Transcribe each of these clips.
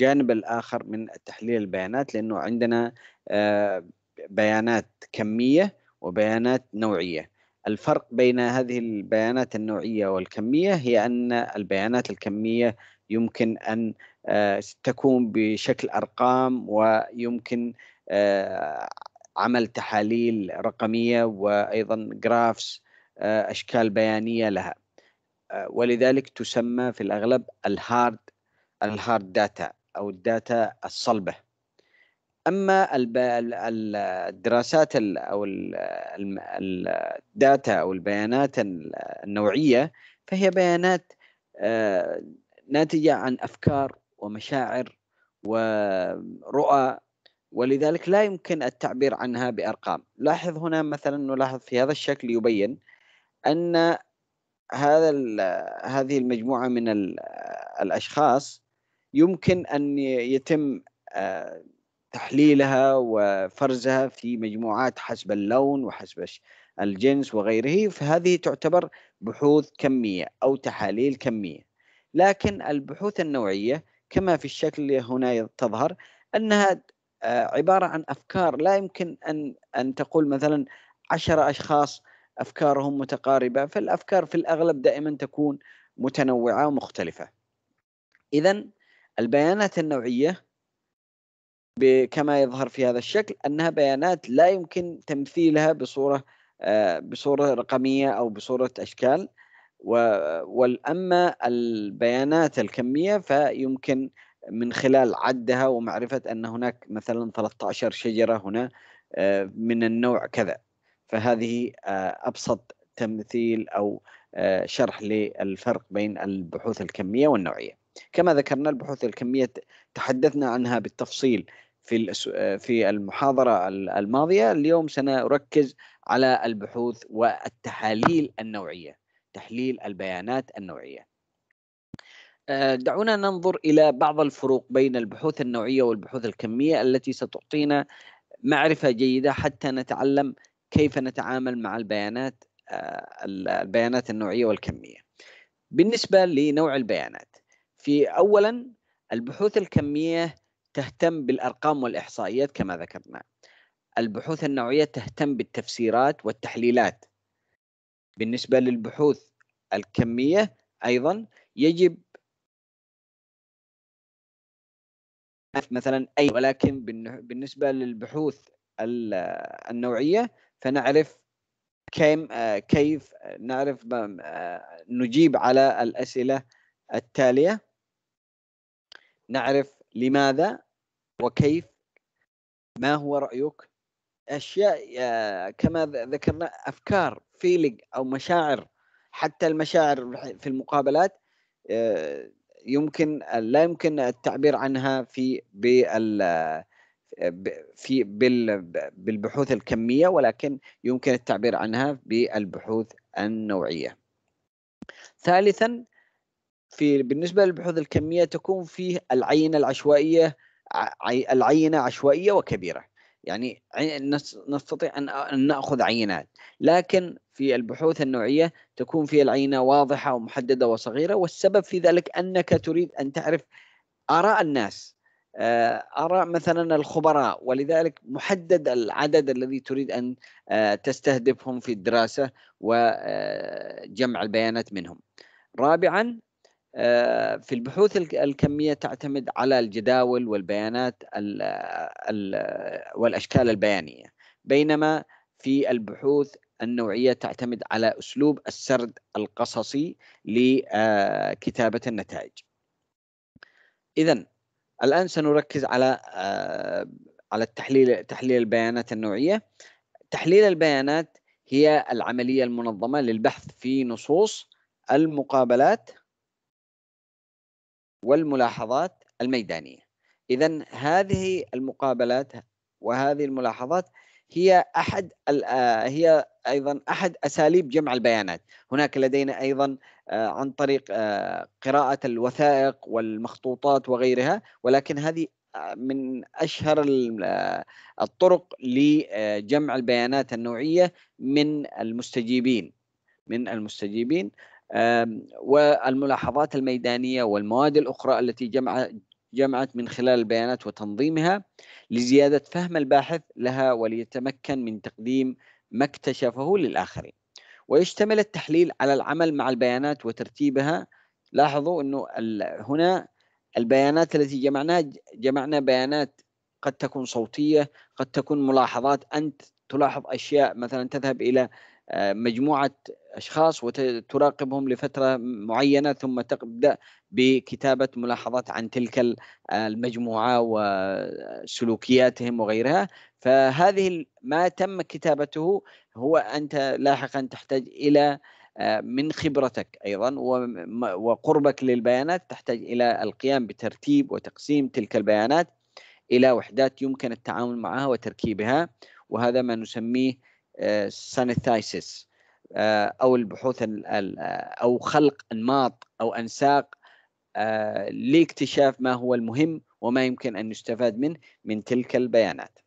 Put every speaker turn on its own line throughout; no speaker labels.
الجانب الآخر من تحليل البيانات لأنه عندنا آه، بيانات كمية وبيانات نوعية الفرق بين هذه البيانات النوعية والكمية هي أن البيانات الكمية يمكن أن آه، تكون بشكل أرقام ويمكن آه، عمل تحاليل رقمية وأيضا جرافس أشكال بيانية لها ولذلك تسمى في الأغلب الهارد الهارد داتا او الداتا الصلبه اما الدراسات او الداتا او البيانات النوعيه فهي بيانات آه، ناتجه عن افكار ومشاعر ورؤى ولذلك لا يمكن التعبير عنها بارقام لاحظ هنا مثلا نلاحظ في هذا الشكل يبين ان هذا هذه المجموعه من الاشخاص يمكن ان يتم آه، تحليلها وفرزها في مجموعات حسب اللون وحسب الجنس وغيره فهذه تعتبر بحوث كميه او تحاليل كميه لكن البحوث النوعيه كما في الشكل هنا تظهر انها آه، عباره عن افكار لا يمكن ان ان تقول مثلا عشرة اشخاص افكارهم متقاربه فالافكار في الاغلب دائما تكون متنوعه ومختلفه اذا البيانات النوعية كما يظهر في هذا الشكل أنها بيانات لا يمكن تمثيلها بصورة آه، بصورة رقمية أو بصورة أشكال والأما البيانات الكمية فيمكن من خلال عدها ومعرفة أن هناك مثلا 13 شجرة هنا آه، من النوع كذا فهذه آه، أبسط تمثيل أو شرح للفرق بين البحوث الكمية والنوعية كما ذكرنا البحوث الكمية تحدثنا عنها بالتفصيل في في المحاضرة الماضية اليوم سنركز على البحوث والتحاليل النوعية تحليل البيانات النوعية آه، دعونا ننظر إلى بعض الفروق بين البحوث النوعية والبحوث الكمية التي ستعطينا معرفة جيدة حتى نتعلم كيف نتعامل مع البيانات آه، البيانات النوعية والكمية بالنسبة لنوع البيانات في اولا البحوث الكميه تهتم بالارقام والاحصائيات كما ذكرنا البحوث النوعيه تهتم بالتفسيرات والتحليلات بالنسبه للبحوث الكميه ايضا يجب مثلا اي ولكن بالنسبه للبحوث النوعيه فنعرف كيف نعرف آه، نجيب على الاسئله التاليه نعرف لماذا وكيف ما هو رايك اشياء آه، كما ذكرنا افكار فيلينج او مشاعر حتى المشاعر في المقابلات آه، يمكن لا يمكن التعبير عنها في بال آه، في بالبحوث الكميه ولكن يمكن التعبير عنها بالبحوث النوعيه. ثالثا في بالنسبه للبحوث الكميه تكون فيه العينه العشوائيه العينه عشوائيه وكبيره يعني نستطيع ان ناخذ عينات لكن في البحوث النوعيه تكون فيها العينه واضحه ومحدده وصغيره والسبب في ذلك انك تريد ان تعرف اراء الناس آه، اراء مثلا الخبراء ولذلك محدد العدد الذي تريد ان آه، تستهدفهم في الدراسه وجمع آه، البيانات منهم. رابعا آه، في البحوث الكمية تعتمد على الجداول والبيانات الـ الـ والأشكال البيانية بينما في البحوث النوعية تعتمد على أسلوب السرد القصصي لكتابة آه، النتائج إذا الآن سنركز على آه، على التحليل تحليل البيانات النوعية تحليل البيانات هي العملية المنظمة للبحث في نصوص المقابلات والملاحظات الميدانية إذا هذه المقابلات وهذه الملاحظات هي أحد آه، هي أيضا أحد أساليب جمع البيانات هناك لدينا أيضا آه، عن طريق آه، قراءة الوثائق والمخطوطات وغيرها ولكن هذه من أشهر الطرق لجمع البيانات النوعية من المستجيبين من المستجيبين والملاحظات الميدانية والمواد الأخرى التي جمع جمعت من خلال البيانات وتنظيمها لزيادة فهم الباحث لها وليتمكن من تقديم ما اكتشفه للآخرين ويشتمل التحليل على العمل مع البيانات وترتيبها لاحظوا أنه هنا البيانات التي جمعناها جمعنا بيانات قد تكون صوتية قد تكون ملاحظات أنت تلاحظ أشياء مثلا تذهب إلى آه، مجموعه اشخاص وتراقبهم لفتره معينه ثم تبدا بكتابه ملاحظات عن تلك المجموعه وسلوكياتهم وغيرها فهذه ما تم كتابته هو انت لاحقا تحتاج الى آه، من خبرتك ايضا وقربك للبيانات تحتاج الى القيام بترتيب وتقسيم تلك البيانات الى وحدات يمكن التعامل معها وتركيبها وهذا ما نسميه سانيتايسيس آه، او البحوث آه، او خلق انماط او انساق آه، لاكتشاف ما هو المهم وما يمكن ان يستفاد منه من تلك البيانات.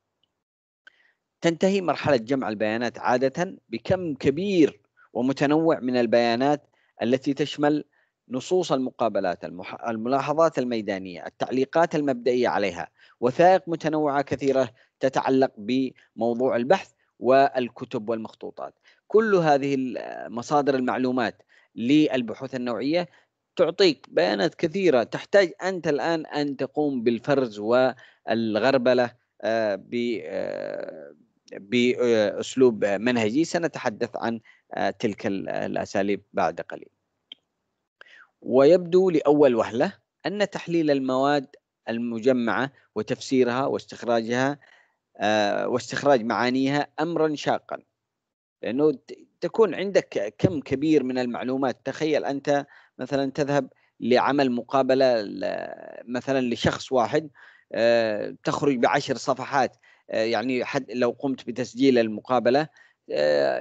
تنتهي مرحله جمع البيانات عاده بكم كبير ومتنوع من البيانات التي تشمل نصوص المقابلات الملاحظات الميدانية التعليقات المبدئية عليها وثائق متنوعة كثيرة تتعلق بموضوع البحث والكتب والمخطوطات كل هذه مصادر المعلومات للبحوث النوعيه تعطيك بيانات كثيره تحتاج انت الان ان تقوم بالفرز والغربله آه، آه، باسلوب منهجي سنتحدث عن آه، تلك الاساليب بعد قليل. ويبدو لاول وهله ان تحليل المواد المجمعه وتفسيرها واستخراجها آه، واستخراج معانيها امرا شاقا لانه تكون عندك كم كبير من المعلومات تخيل انت مثلا تذهب لعمل مقابله مثلا لشخص واحد آه، تخرج بعشر صفحات آه، يعني حد لو قمت بتسجيل المقابله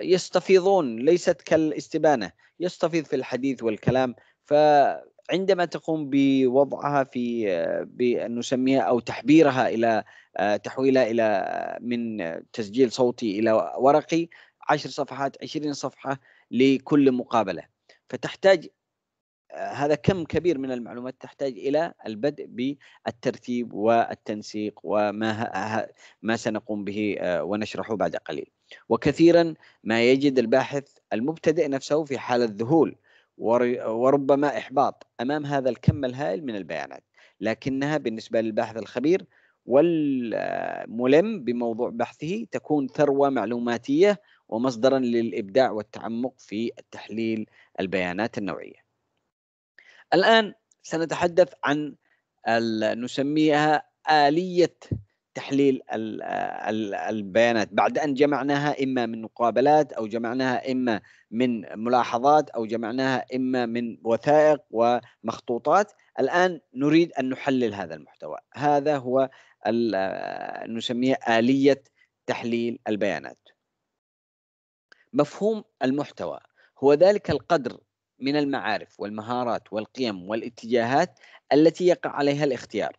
يستفيضون ليست كالاستبانه يستفيض في الحديث والكلام ف عندما تقوم بوضعها في بأن نسميها أو تحبيرها إلى آه، تحويلها إلى آه، من تسجيل صوتي إلى ورقي عشر صفحات عشرين صفحة لكل مقابلة فتحتاج آه، هذا كم كبير من المعلومات تحتاج الى البدء بالترتيب والتنسيق وما ما سنقوم به ونشرحه بعد قليل وكثيرا ما يجد الباحث المبتدئ نفسه في حاله ذهول وربما إحباط أمام هذا الكم الهائل من البيانات لكنها بالنسبة للباحث الخبير والملم بموضوع بحثه تكون ثروة معلوماتية ومصدرا للإبداع والتعمق في التحليل البيانات النوعية الآن سنتحدث عن نسميها آلية تحليل البيانات بعد أن جمعناها إما من مقابلات أو جمعناها إما من ملاحظات أو جمعناها إما من وثائق ومخطوطات الآن نريد أن نحلل هذا المحتوى هذا هو نسميه آلية تحليل البيانات مفهوم المحتوى هو ذلك القدر من المعارف والمهارات والقيم والاتجاهات التي يقع عليها الاختيار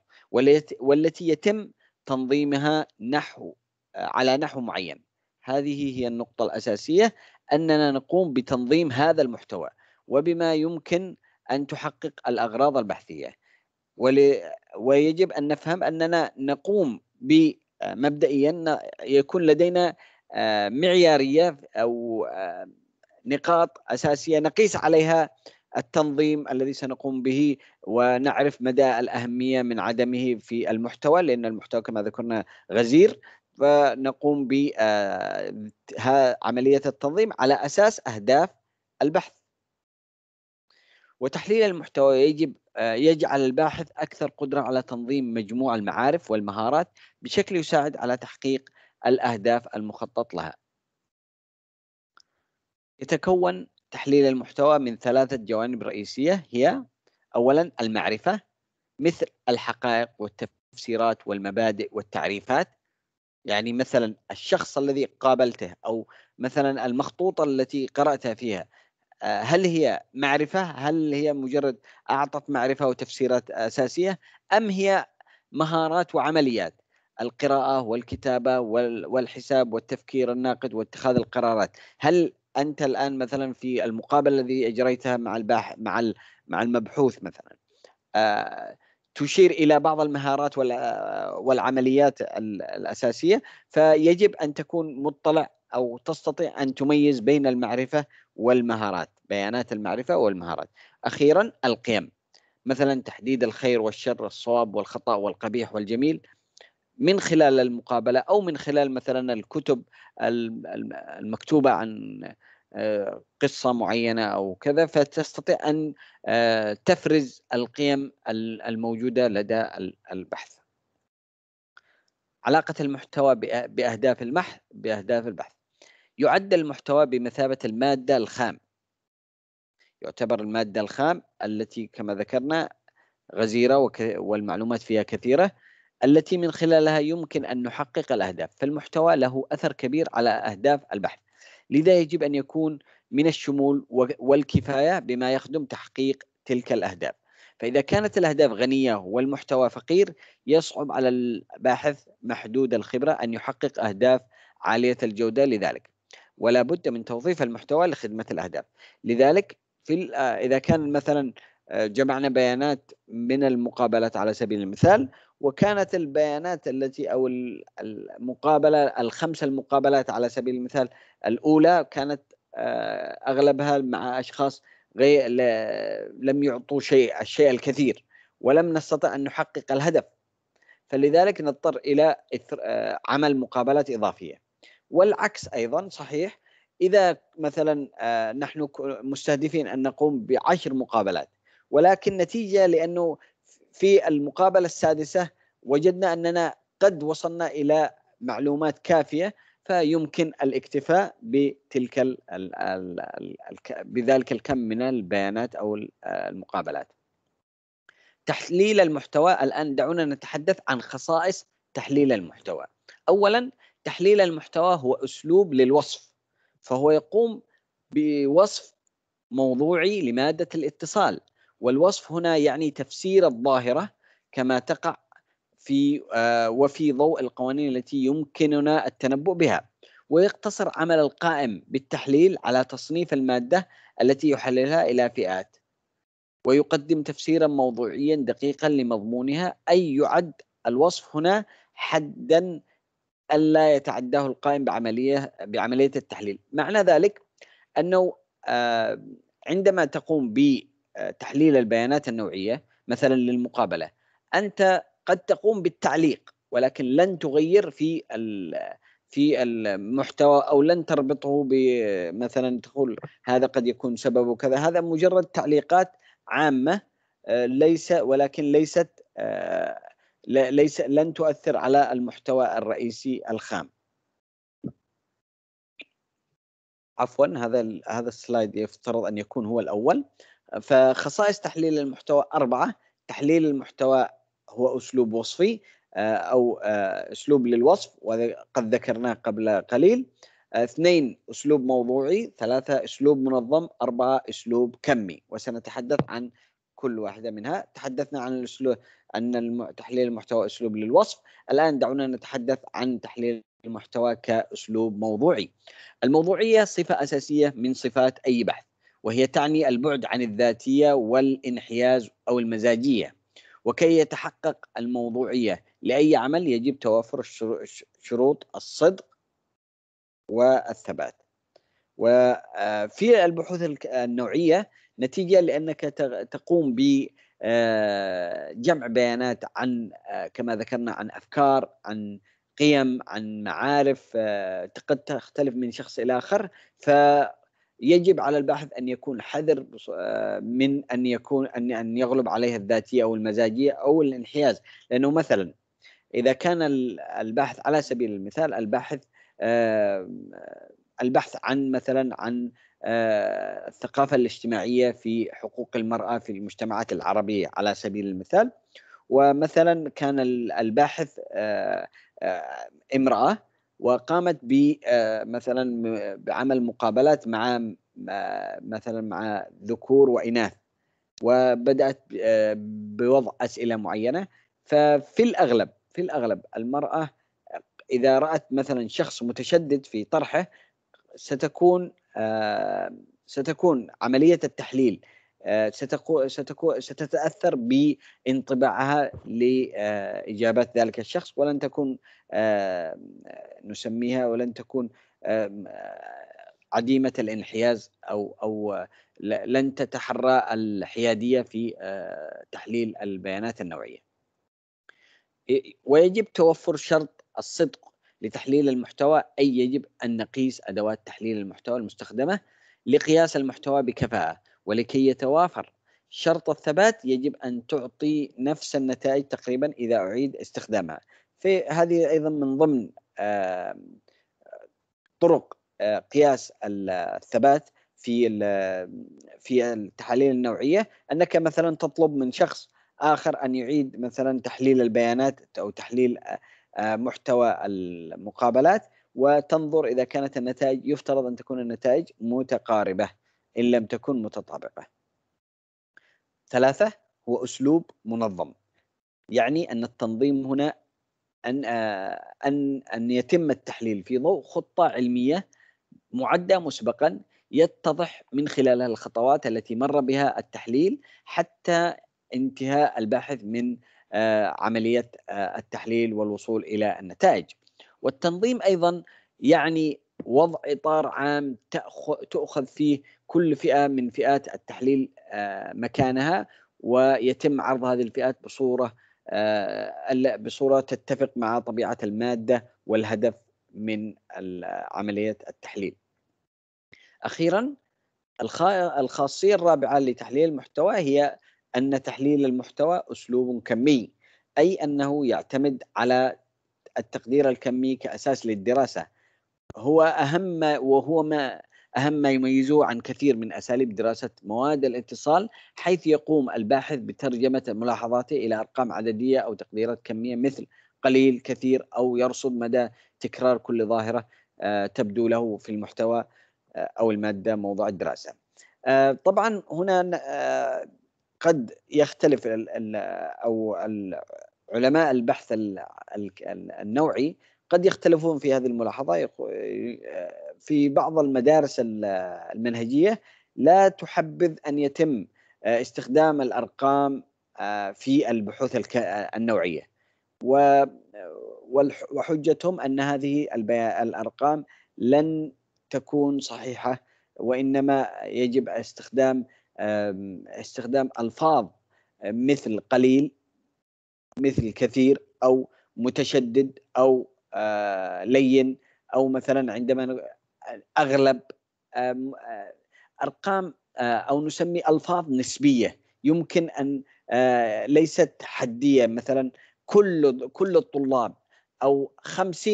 والتي يتم تنظيمها نحو على نحو معين هذه هي النقطة الأساسية أننا نقوم بتنظيم هذا المحتوى وبما يمكن أن تحقق الأغراض البحثية ويجب أن نفهم أننا نقوم مبدئيا يكون لدينا آه، معيارية أو آه، نقاط أساسية نقيس عليها التنظيم الذي سنقوم به ونعرف مدى الأهمية من عدمه في المحتوى لأن المحتوى كما ذكرنا غزير فنقوم بعملية آه، التنظيم على أساس أهداف البحث وتحليل المحتوى يجب آه، يجعل الباحث أكثر قدرة على تنظيم مجموع المعارف والمهارات بشكل يساعد على تحقيق الأهداف المخطط لها. يتكون تحليل المحتوى من ثلاثة جوانب رئيسية هي أولا المعرفة مثل الحقائق والتفسيرات والمبادئ والتعريفات يعني مثلا الشخص الذي قابلته أو مثلا المخطوطة التي قرأتها فيها آه، هل هي معرفة هل هي مجرد أعطت معرفة وتفسيرات أساسية أم هي مهارات وعمليات القراءة والكتابة والحساب والتفكير الناقد واتخاذ القرارات هل انت الان مثلا في المقابله الذي اجريتها مع الباح مع مع المبحوث مثلا آه، تشير الى بعض المهارات والعمليات الاساسيه فيجب ان تكون مطلع او تستطيع ان تميز بين المعرفه والمهارات بيانات المعرفه والمهارات اخيرا القيم مثلا تحديد الخير والشر الصواب والخطا والقبيح والجميل من خلال المقابله او من خلال مثلا الكتب المكتوبه عن آه، قصه معينه او كذا فتستطيع ان آه، تفرز القيم الموجوده لدى البحث. علاقه المحتوى باهداف البحث باهداف البحث. يعد المحتوى بمثابه الماده الخام. يعتبر الماده الخام التي كما ذكرنا غزيره والمعلومات فيها كثيره التي من خلالها يمكن أن نحقق الأهداف فالمحتوى له أثر كبير على أهداف البحث لذا يجب أن يكون من الشمول والكفاية بما يخدم تحقيق تلك الأهداف فإذا كانت الأهداف غنية والمحتوى فقير يصعب على الباحث محدود الخبرة أن يحقق أهداف عالية الجودة لذلك ولا بد من توظيف المحتوى لخدمة الأهداف لذلك في إذا كان مثلا آه، جمعنا بيانات من المقابلات على سبيل المثال وكانت البيانات التي او المقابله الخمسه المقابلات على سبيل المثال الاولى كانت آه، اغلبها مع اشخاص غير لم يعطوا شيء الشيء الكثير ولم نستطع ان نحقق الهدف فلذلك نضطر الى آه، عمل مقابلات اضافيه والعكس ايضا صحيح اذا مثلا آه، نحن مستهدفين ان نقوم بعشر مقابلات ولكن نتيجه لانه في المقابلة السادسة وجدنا أننا قد وصلنا إلى معلومات كافية فيمكن الاكتفاء بتلك الـ الـ الـ الـ بذلك الكم من البيانات أو آه، المقابلات تحليل المحتوى الآن دعونا نتحدث عن خصائص تحليل المحتوى أولا تحليل المحتوى هو أسلوب للوصف فهو يقوم بوصف موضوعي لمادة الاتصال والوصف هنا يعني تفسير الظاهرة كما تقع في آه، وفي ضوء القوانين التي يمكننا التنبؤ بها ويقتصر عمل القائم بالتحليل على تصنيف المادة التي يحللها إلى فئات ويقدم تفسيرا موضوعيا دقيقا لمضمونها أي يعد الوصف هنا حدا ألا يتعداه القائم بعملية بعملية التحليل معنى ذلك أنه آه، عندما تقوم ب آه، تحليل البيانات النوعيه مثلا للمقابله انت قد تقوم بالتعليق ولكن لن تغير في في المحتوى او لن تربطه بمثلا تقول هذا قد يكون سببه كذا هذا مجرد تعليقات عامه آه، ليس ولكن ليست آه، ليس لن تؤثر على المحتوى الرئيسي الخام عفوا هذا هذا السلايد يفترض ان يكون هو الاول فخصائص تحليل المحتوى أربعة تحليل المحتوى هو أسلوب وصفي آه، أو آه، أسلوب للوصف وهذا قد ذكرناه قبل قليل آه، اثنين أسلوب موضوعي ثلاثة أسلوب منظم أربعة أسلوب كمي وسنتحدث عن كل واحدة منها تحدثنا عن الأسلوب أن تحليل المحتوى أسلوب للوصف الآن دعونا نتحدث عن تحليل المحتوى كأسلوب موضوعي الموضوعية صفة أساسية من صفات أي بحث وهي تعني البعد عن الذاتية والانحياز أو المزاجية وكي يتحقق الموضوعية لأي عمل يجب توافر شروط الصدق والثبات وفي آه، البحوث النوعية نتيجة لأنك تقوم ب آه، جمع بيانات عن آه، كما ذكرنا عن أفكار عن قيم عن معارف قد تختلف من شخص إلى آخر ف يجب على الباحث ان يكون حذر آه، من ان يكون ان ان يغلب عليها الذاتيه او المزاجيه او الانحياز لانه مثلا اذا كان الباحث على سبيل المثال الباحث آه، البحث عن مثلا عن آه، الثقافه الاجتماعيه في حقوق المراه في المجتمعات العربيه على سبيل المثال ومثلا كان الباحث امراه وقامت ب آه، مثلا بعمل مقابلات مع مثلا مع ذكور واناث وبدات آه، بوضع اسئله معينه ففي الاغلب في الاغلب المراه اذا رات مثلا شخص متشدد في طرحه ستكون آه، ستكون عمليه التحليل آه، ستكو ستكو ستتاثر بانطباعها لاجابات ذلك الشخص ولن تكون نسميها ولن تكون عديمه الانحياز او او لن تتحرى الحياديه في آه، تحليل البيانات النوعيه. ويجب توفر شرط الصدق لتحليل المحتوى اي يجب ان نقيس ادوات تحليل المحتوى المستخدمه لقياس المحتوى بكفاءه ولكي يتوافر شرط الثبات يجب أن تعطي نفس النتائج تقريبا إذا أعيد استخدامها فهذه أيضا من ضمن طرق قياس الثبات في في التحاليل النوعيه انك مثلا تطلب من شخص اخر ان يعيد مثلا تحليل البيانات او تحليل محتوى المقابلات وتنظر اذا كانت النتائج يفترض ان تكون النتائج متقاربه إن لم تكن متطابقة ثلاثة هو أسلوب منظم يعني أن التنظيم هنا أن آه، أن أن يتم التحليل في ضوء خطة علمية معدة مسبقا يتضح من خلالها الخطوات التي مر بها التحليل حتى انتهاء الباحث من آه، عملية آه، التحليل والوصول إلى النتائج والتنظيم أيضا يعني وضع اطار عام تاخذ فيه كل فئه من فئات التحليل آه، مكانها ويتم عرض هذه الفئات بصوره آه، بصوره تتفق مع طبيعه الماده والهدف من عمليه التحليل. اخيرا الخاصيه الرابعه لتحليل المحتوى هي ان تحليل المحتوى اسلوب كمي اي انه يعتمد على التقدير الكمي كاساس للدراسه هو أهم وهو ما أهم ما يميزه عن كثير من أساليب دراسة مواد الاتصال حيث يقوم الباحث بترجمة ملاحظاته إلى أرقام عددية أو تقديرات كمية مثل قليل كثير أو يرصد مدى تكرار كل ظاهرة آه، تبدو له في المحتوى آه، أو المادة موضوع الدراسة آه، طبعا هنا قد يختلف أو علماء البحث النوعي قد يختلفون في هذه الملاحظة آه، في بعض المدارس المنهجية لا تحبذ أن يتم آه، استخدام الأرقام آه، في البحوث النوعية وحجتهم أن هذه الأرقام لن تكون صحيحة وإنما يجب استخدام استخدام ألفاظ مثل قليل مثل كثير أو متشدد أو آه، لين او مثلا عندما اغلب آه، ارقام آه، او نسمي الفاظ نسبيه يمكن ان ليست حديه مثلا كل كل الطلاب او 50%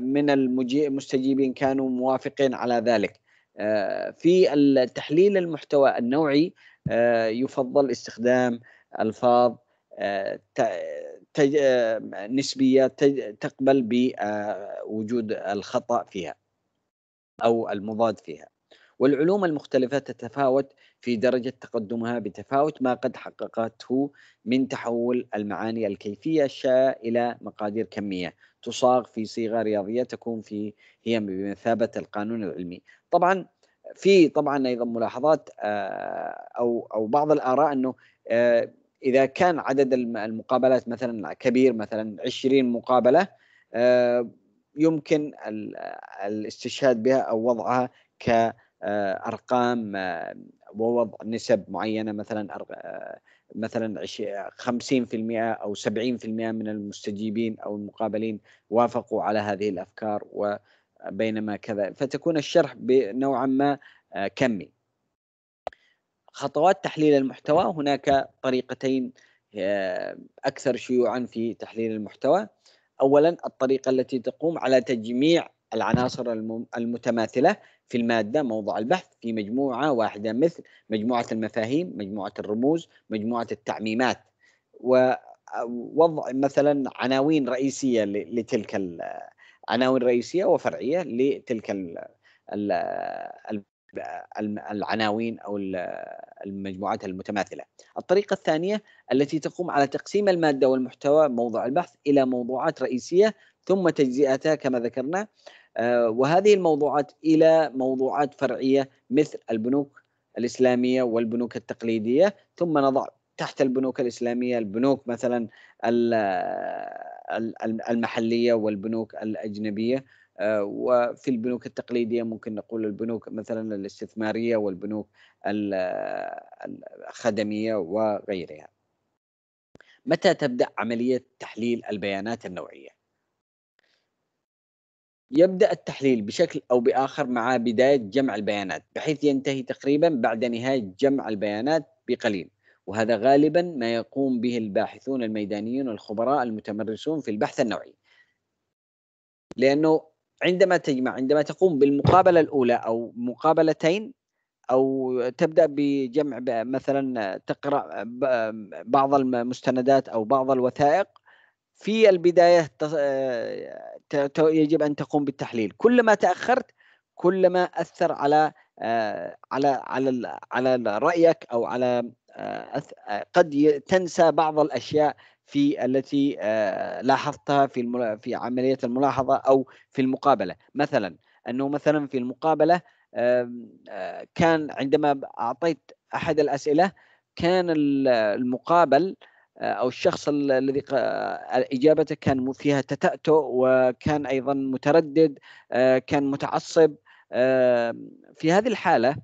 من المستجيبين كانوا موافقين على ذلك في التحليل المحتوى النوعي يفضل استخدام الفاظ تج... آه، نسبيه تج... تقبل بوجود الخطا فيها او المضاد فيها والعلوم المختلفه تتفاوت في درجه تقدمها بتفاوت ما قد حققته من تحول المعاني الكيفيه الشائعه الى مقادير كميه تصاغ في صيغه رياضيه تكون في هي بمثابه القانون العلمي طبعا في طبعا ايضا ملاحظات آه، او او بعض الاراء انه آه، اذا كان عدد المقابلات مثلا كبير مثلا 20 مقابله آه، يمكن الاستشهاد بها او وضعها كارقام آه، آه، ووضع نسب معينه مثلا مثلا 50% او 70% من المستجيبين او المقابلين وافقوا على هذه الافكار وبينما كذا فتكون الشرح بنوعا ما كمي خطوات تحليل المحتوى هناك طريقتين آه، اكثر شيوعا في تحليل المحتوى اولا الطريقه التي تقوم على تجميع العناصر المتماثله في الماده موضع البحث في مجموعه واحده مثل مجموعه المفاهيم، مجموعه الرموز، مجموعه التعميمات ووضع مثلا عناوين رئيسيه لتلك عناوين رئيسيه وفرعيه لتلك العناوين او المجموعات المتماثله. الطريقه الثانيه التي تقوم على تقسيم الماده والمحتوى موضوع البحث الى موضوعات رئيسيه ثم تجزئتها كما ذكرنا آه، وهذه الموضوعات الى موضوعات فرعيه مثل البنوك الاسلاميه والبنوك التقليديه ثم نضع تحت البنوك الاسلاميه البنوك مثلا المحليه والبنوك الاجنبيه آه، وفي البنوك التقليديه ممكن نقول البنوك مثلا الاستثماريه والبنوك الخدميه وغيرها. متى تبدا عمليه تحليل البيانات النوعيه؟ يبدا التحليل بشكل او باخر مع بدايه جمع البيانات بحيث ينتهي تقريبا بعد نهايه جمع البيانات بقليل وهذا غالبا ما يقوم به الباحثون الميدانيون الخبراء المتمرسون في البحث النوعي لانه عندما تجمع عندما تقوم بالمقابلة الأولى أو مقابلتين أو تبدأ بجمع مثلا تقرأ بعض المستندات أو بعض الوثائق في البداية يجب أن تقوم بالتحليل كلما تأخرت كلما أثر على آه، على على على رأيك أو على آه، قد تنسى بعض الأشياء في التي آه، لاحظتها في في عمليه الملاحظه او في المقابله مثلا انه مثلا في المقابله آه، كان عندما اعطيت احد الاسئله كان المقابل آه، او الشخص الذي اجابته كان فيها تتاتؤ وكان ايضا متردد كان متعصب في هذه الحاله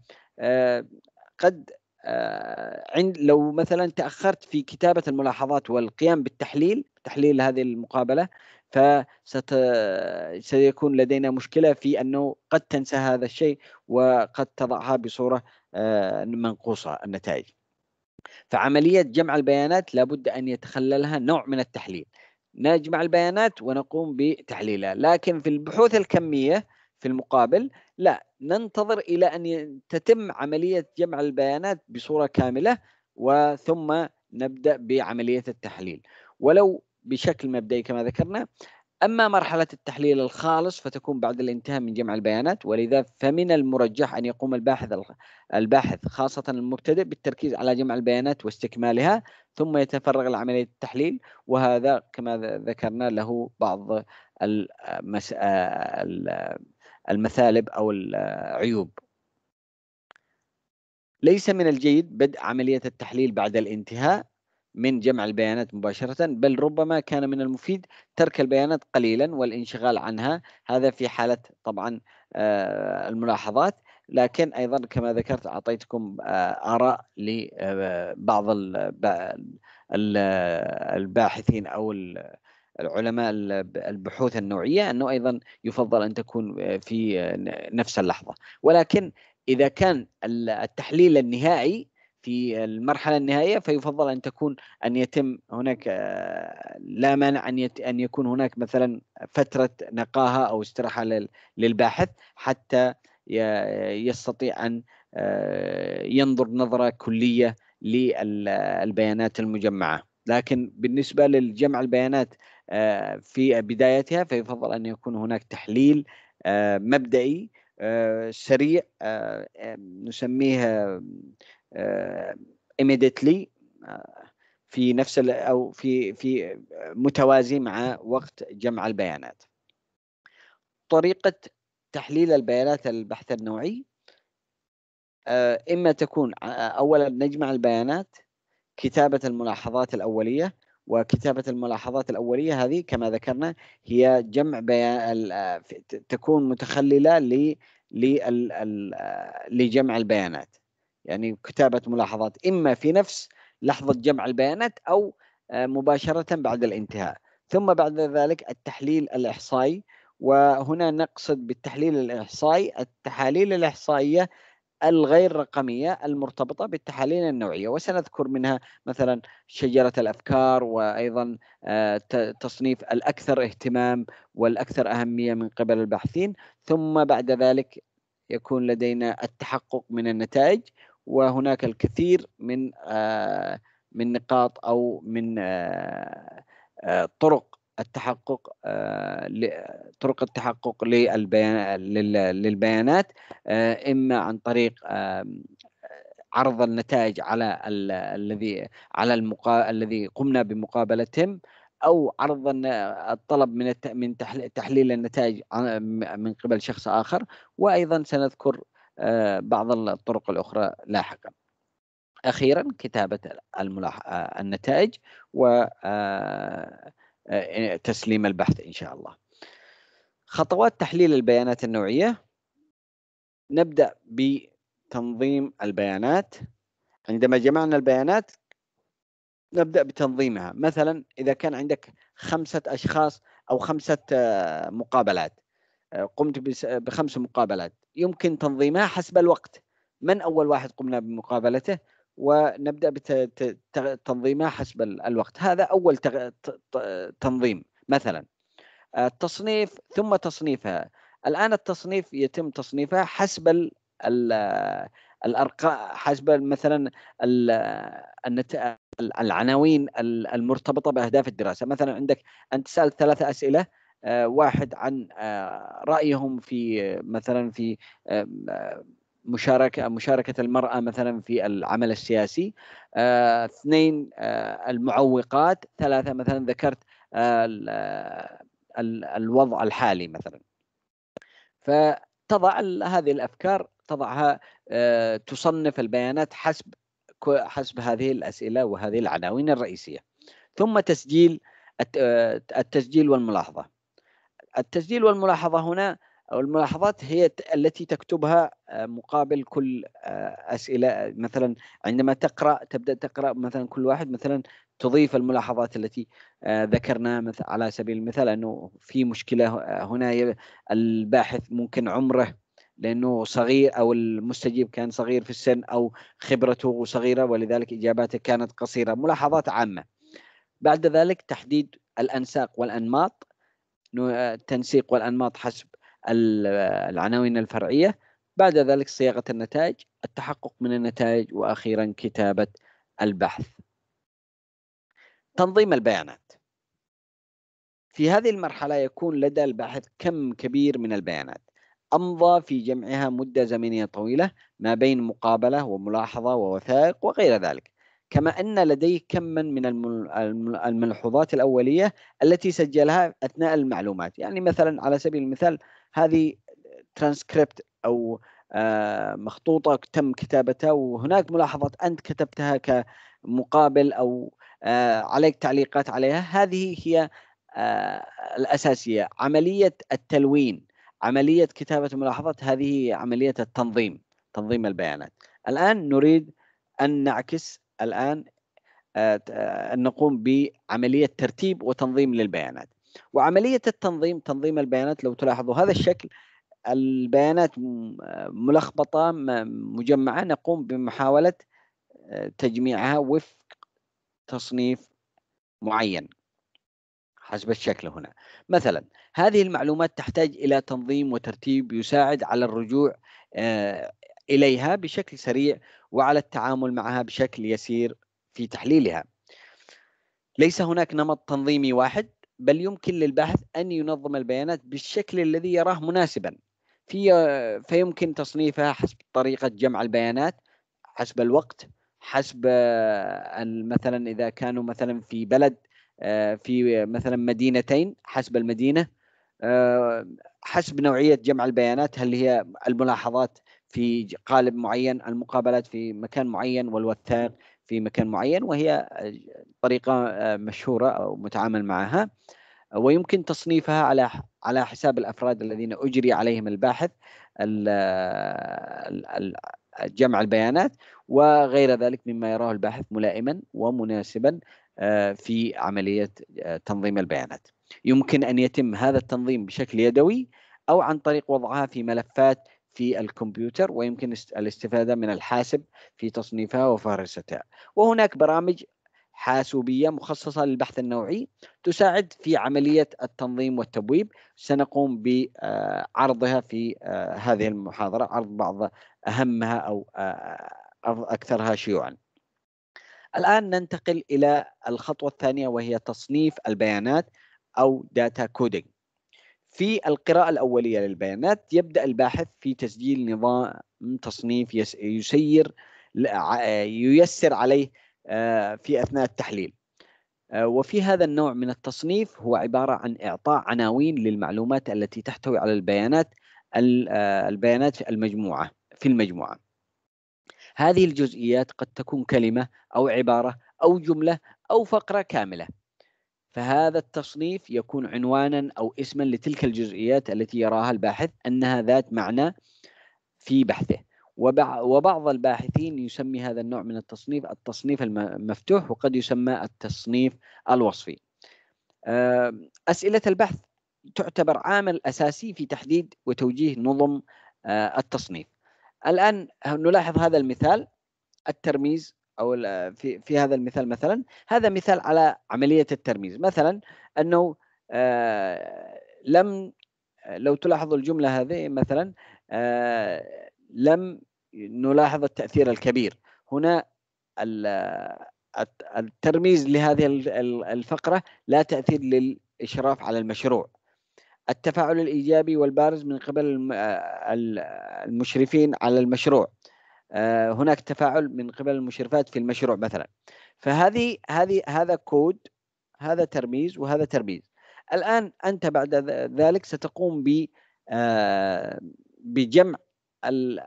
قد آه، عند لو مثلا تاخرت في كتابه الملاحظات والقيام بالتحليل تحليل هذه المقابله فست سيكون لدينا مشكله في انه قد تنسى هذا الشيء وقد تضعها بصوره آه، منقوصه النتائج. فعمليه جمع البيانات لابد ان يتخللها نوع من التحليل. نجمع البيانات ونقوم بتحليلها، لكن في البحوث الكميه في المقابل لا ننتظر إلى أن تتم عملية جمع البيانات بصورة كاملة وثم نبدأ بعملية التحليل ولو بشكل مبدئي كما ذكرنا أما مرحلة التحليل الخالص فتكون بعد الانتهاء من جمع البيانات ولذا فمن المرجح أن يقوم الباحث الباحث خاصة المبتدئ بالتركيز على جمع البيانات واستكمالها ثم يتفرغ لعملية التحليل وهذا كما ذكرنا له بعض المس... آه، المثالب أو العيوب ليس من الجيد بدء عملية التحليل بعد الانتهاء من جمع البيانات مباشرة بل ربما كان من المفيد ترك البيانات قليلا والانشغال عنها هذا في حالة طبعا آه، الملاحظات لكن أيضا كما ذكرت أعطيتكم آه، آراء لبعض آه، الباحثين أو العلماء البحوث النوعيه انه ايضا يفضل ان تكون آه، في آه، نفس اللحظه ولكن اذا كان التحليل النهائي في المرحله النهائيه فيفضل ان تكون ان يتم هناك آه، لا مانع ان ان يكون هناك مثلا فتره نقاهه او استراحه للباحث حتى يستطيع ان ينظر نظره كليه للبيانات المجمعه لكن بالنسبه للجمع البيانات آه، في بدايتها فيفضل أن يكون هناك تحليل آه، مبدئي آه، سريع نسميه immediately في نفس او في في متوازي مع وقت جمع البيانات. طريقه تحليل البيانات البحث النوعي اما تكون اولا نجمع البيانات كتابه الملاحظات الاوليه وكتابة الملاحظات الأولية هذه كما ذكرنا هي جمع بيان آه، تكون متخللة آه، لجمع البيانات يعني كتابة ملاحظات إما في نفس لحظة جمع البيانات أو آه، مباشرة بعد الانتهاء ثم بعد ذلك التحليل الإحصائي وهنا نقصد بالتحليل الإحصائي التحاليل الإحصائية الغير رقمية المرتبطة بالتحاليل النوعية وسنذكر منها مثلا شجرة الأفكار وأيضا آه، تصنيف الأكثر اهتمام والأكثر أهمية من قبل الباحثين ثم بعد ذلك يكون لدينا التحقق من النتائج وهناك الكثير من آه، من نقاط أو من آه، طرق التحقق آه، طرق التحقق للبيان للبيانات آه، اما عن طريق عرض النتائج على الذي على المقا... الذي قمنا بمقابلتهم او عرض الطلب من من تحليل النتائج من قبل شخص اخر وايضا سنذكر آه، بعض الطرق الاخرى لاحقا. اخيرا كتابه الملاح... النتائج و آه، تسليم البحث ان شاء الله. خطوات تحليل البيانات النوعيه نبدا بتنظيم البيانات عندما جمعنا البيانات نبدا بتنظيمها مثلا اذا كان عندك خمسه اشخاص او خمسه آه، مقابلات آه، قمت بخمس مقابلات يمكن تنظيمها حسب الوقت من اول واحد قمنا بمقابلته ونبدا بتنظيمها حسب الوقت هذا اول تنظيم مثلا التصنيف آه، ثم تصنيفها الان التصنيف يتم تصنيفها حسب الارقام حسب مثلا العناوين المرتبطه باهداف الدراسه مثلا عندك انت سالت ثلاثه اسئله آه، واحد عن آه، رايهم في مثلا في مشاركة مشاركة المرأة مثلا في العمل السياسي آه، اثنين آه، المعوقات ثلاثة مثلا ذكرت آه، الوضع الحالي مثلا فتضع هذه الأفكار تضعها تصنف البيانات حسب حسب هذه الأسئلة وهذه العناوين الرئيسية ثم تسجيل التسجيل والملاحظة التسجيل والملاحظة هنا أو الملاحظات هي التي تكتبها آه، مقابل كل آه، أسئلة مثلا عندما تقرأ تبدأ تقرأ مثلا كل واحد مثلا تضيف الملاحظات التي آه، ذكرناها على سبيل المثال أنه في مشكلة هنا الباحث ممكن عمره لأنه صغير أو المستجيب كان صغير في السن أو خبرته صغيرة ولذلك إجاباته كانت قصيرة ملاحظات عامة بعد ذلك تحديد الأنساق والأنماط التنسيق والأنماط حسب العناوين الفرعية بعد ذلك صياغة النتائج التحقق من النتائج وأخيرا كتابة البحث تنظيم البيانات في هذه المرحلة يكون لدى الباحث كم كبير من البيانات أمضى في جمعها مدة زمنية طويلة ما بين مقابلة وملاحظة ووثائق وغير ذلك كما أن لديه كما من الملحوظات الأولية التي سجلها أثناء المعلومات يعني مثلا على سبيل المثال هذه ترانسكريبت او آه، مخطوطه تم كتابتها وهناك ملاحظات انت كتبتها كمقابل او آه، عليك تعليقات عليها هذه هي آه، الاساسيه عمليه التلوين عمليه كتابه الملاحظات هذه عمليه التنظيم تنظيم البيانات الان نريد ان نعكس الان ان نقوم بعمليه ترتيب وتنظيم للبيانات وعمليه التنظيم تنظيم البيانات لو تلاحظوا هذا الشكل البيانات ملخبطه مجمعه نقوم بمحاوله آه، تجميعها وفق تصنيف معين حسب الشكل هنا مثلا هذه المعلومات تحتاج إلى تنظيم وترتيب يساعد على الرجوع آه، إليها بشكل سريع وعلى التعامل معها بشكل يسير في تحليلها ليس هناك نمط تنظيمي واحد بل يمكن للباحث أن ينظم البيانات بالشكل الذي يراه مناسبا في فيمكن تصنيفها حسب طريقة جمع البيانات حسب الوقت حسب مثلا إذا كانوا مثلا في بلد آه، في مثلا مدينتين حسب المدينة آه، حسب نوعية جمع البيانات هل هي الملاحظات في قالب معين المقابلات في مكان معين والوثائق في مكان معين وهي طريقة آه، مشهورة أو متعامل معها ويمكن تصنيفها على على حساب الأفراد الذين أجري عليهم الباحث جمع البيانات وغير ذلك مما يراه الباحث ملائما ومناسبا آه، في عملية آه، تنظيم البيانات يمكن أن يتم هذا التنظيم بشكل يدوي أو عن طريق وضعها في ملفات في الكمبيوتر ويمكن الاستفادة من الحاسب في تصنيفها وفهرستها وهناك برامج حاسوبية مخصصة للبحث النوعي تساعد في عملية التنظيم والتبويب سنقوم بعرضها آه، في آه، هذه المحاضرة عرض بعض أهمها أو آه، أكثرها شيوعا الآن ننتقل إلى الخطوة الثانية وهي تصنيف البيانات أو داتا كودينج في القراءة الأولية للبيانات يبدأ الباحث في تسجيل نظام تصنيف يسير ييسر عليه آه، في أثناء التحليل آه، وفي هذا النوع من التصنيف هو عبارة عن إعطاء عناوين للمعلومات التي تحتوي على البيانات آه، البيانات المجموعة في المجموعة هذه الجزئيات قد تكون كلمة أو عبارة أو جملة أو فقرة كاملة فهذا التصنيف يكون عنوانا أو اسما لتلك الجزئيات التي يراها الباحث أنها ذات معنى في بحثه وبعض الباحثين يسمي هذا النوع من التصنيف التصنيف المفتوح وقد يسمى التصنيف الوصفي آه، أسئلة البحث تعتبر عامل أساسي في تحديد وتوجيه نظم آه، التصنيف الآن نلاحظ هذا المثال الترميز او في في هذا المثال مثلا هذا مثال على عمليه الترميز مثلا انه آه، لم لو تلاحظ الجمله هذه مثلا آه، لم نلاحظ التاثير الكبير هنا الترميز لهذه الفقره لا تاثير للاشراف على المشروع التفاعل الايجابي والبارز من قبل آه، المشرفين على المشروع آه، هناك تفاعل من قبل المشرفات في المشروع مثلا فهذه هذه هذا كود هذا ترميز وهذا ترميز الان انت بعد ذلك ستقوم ب آه، بجمع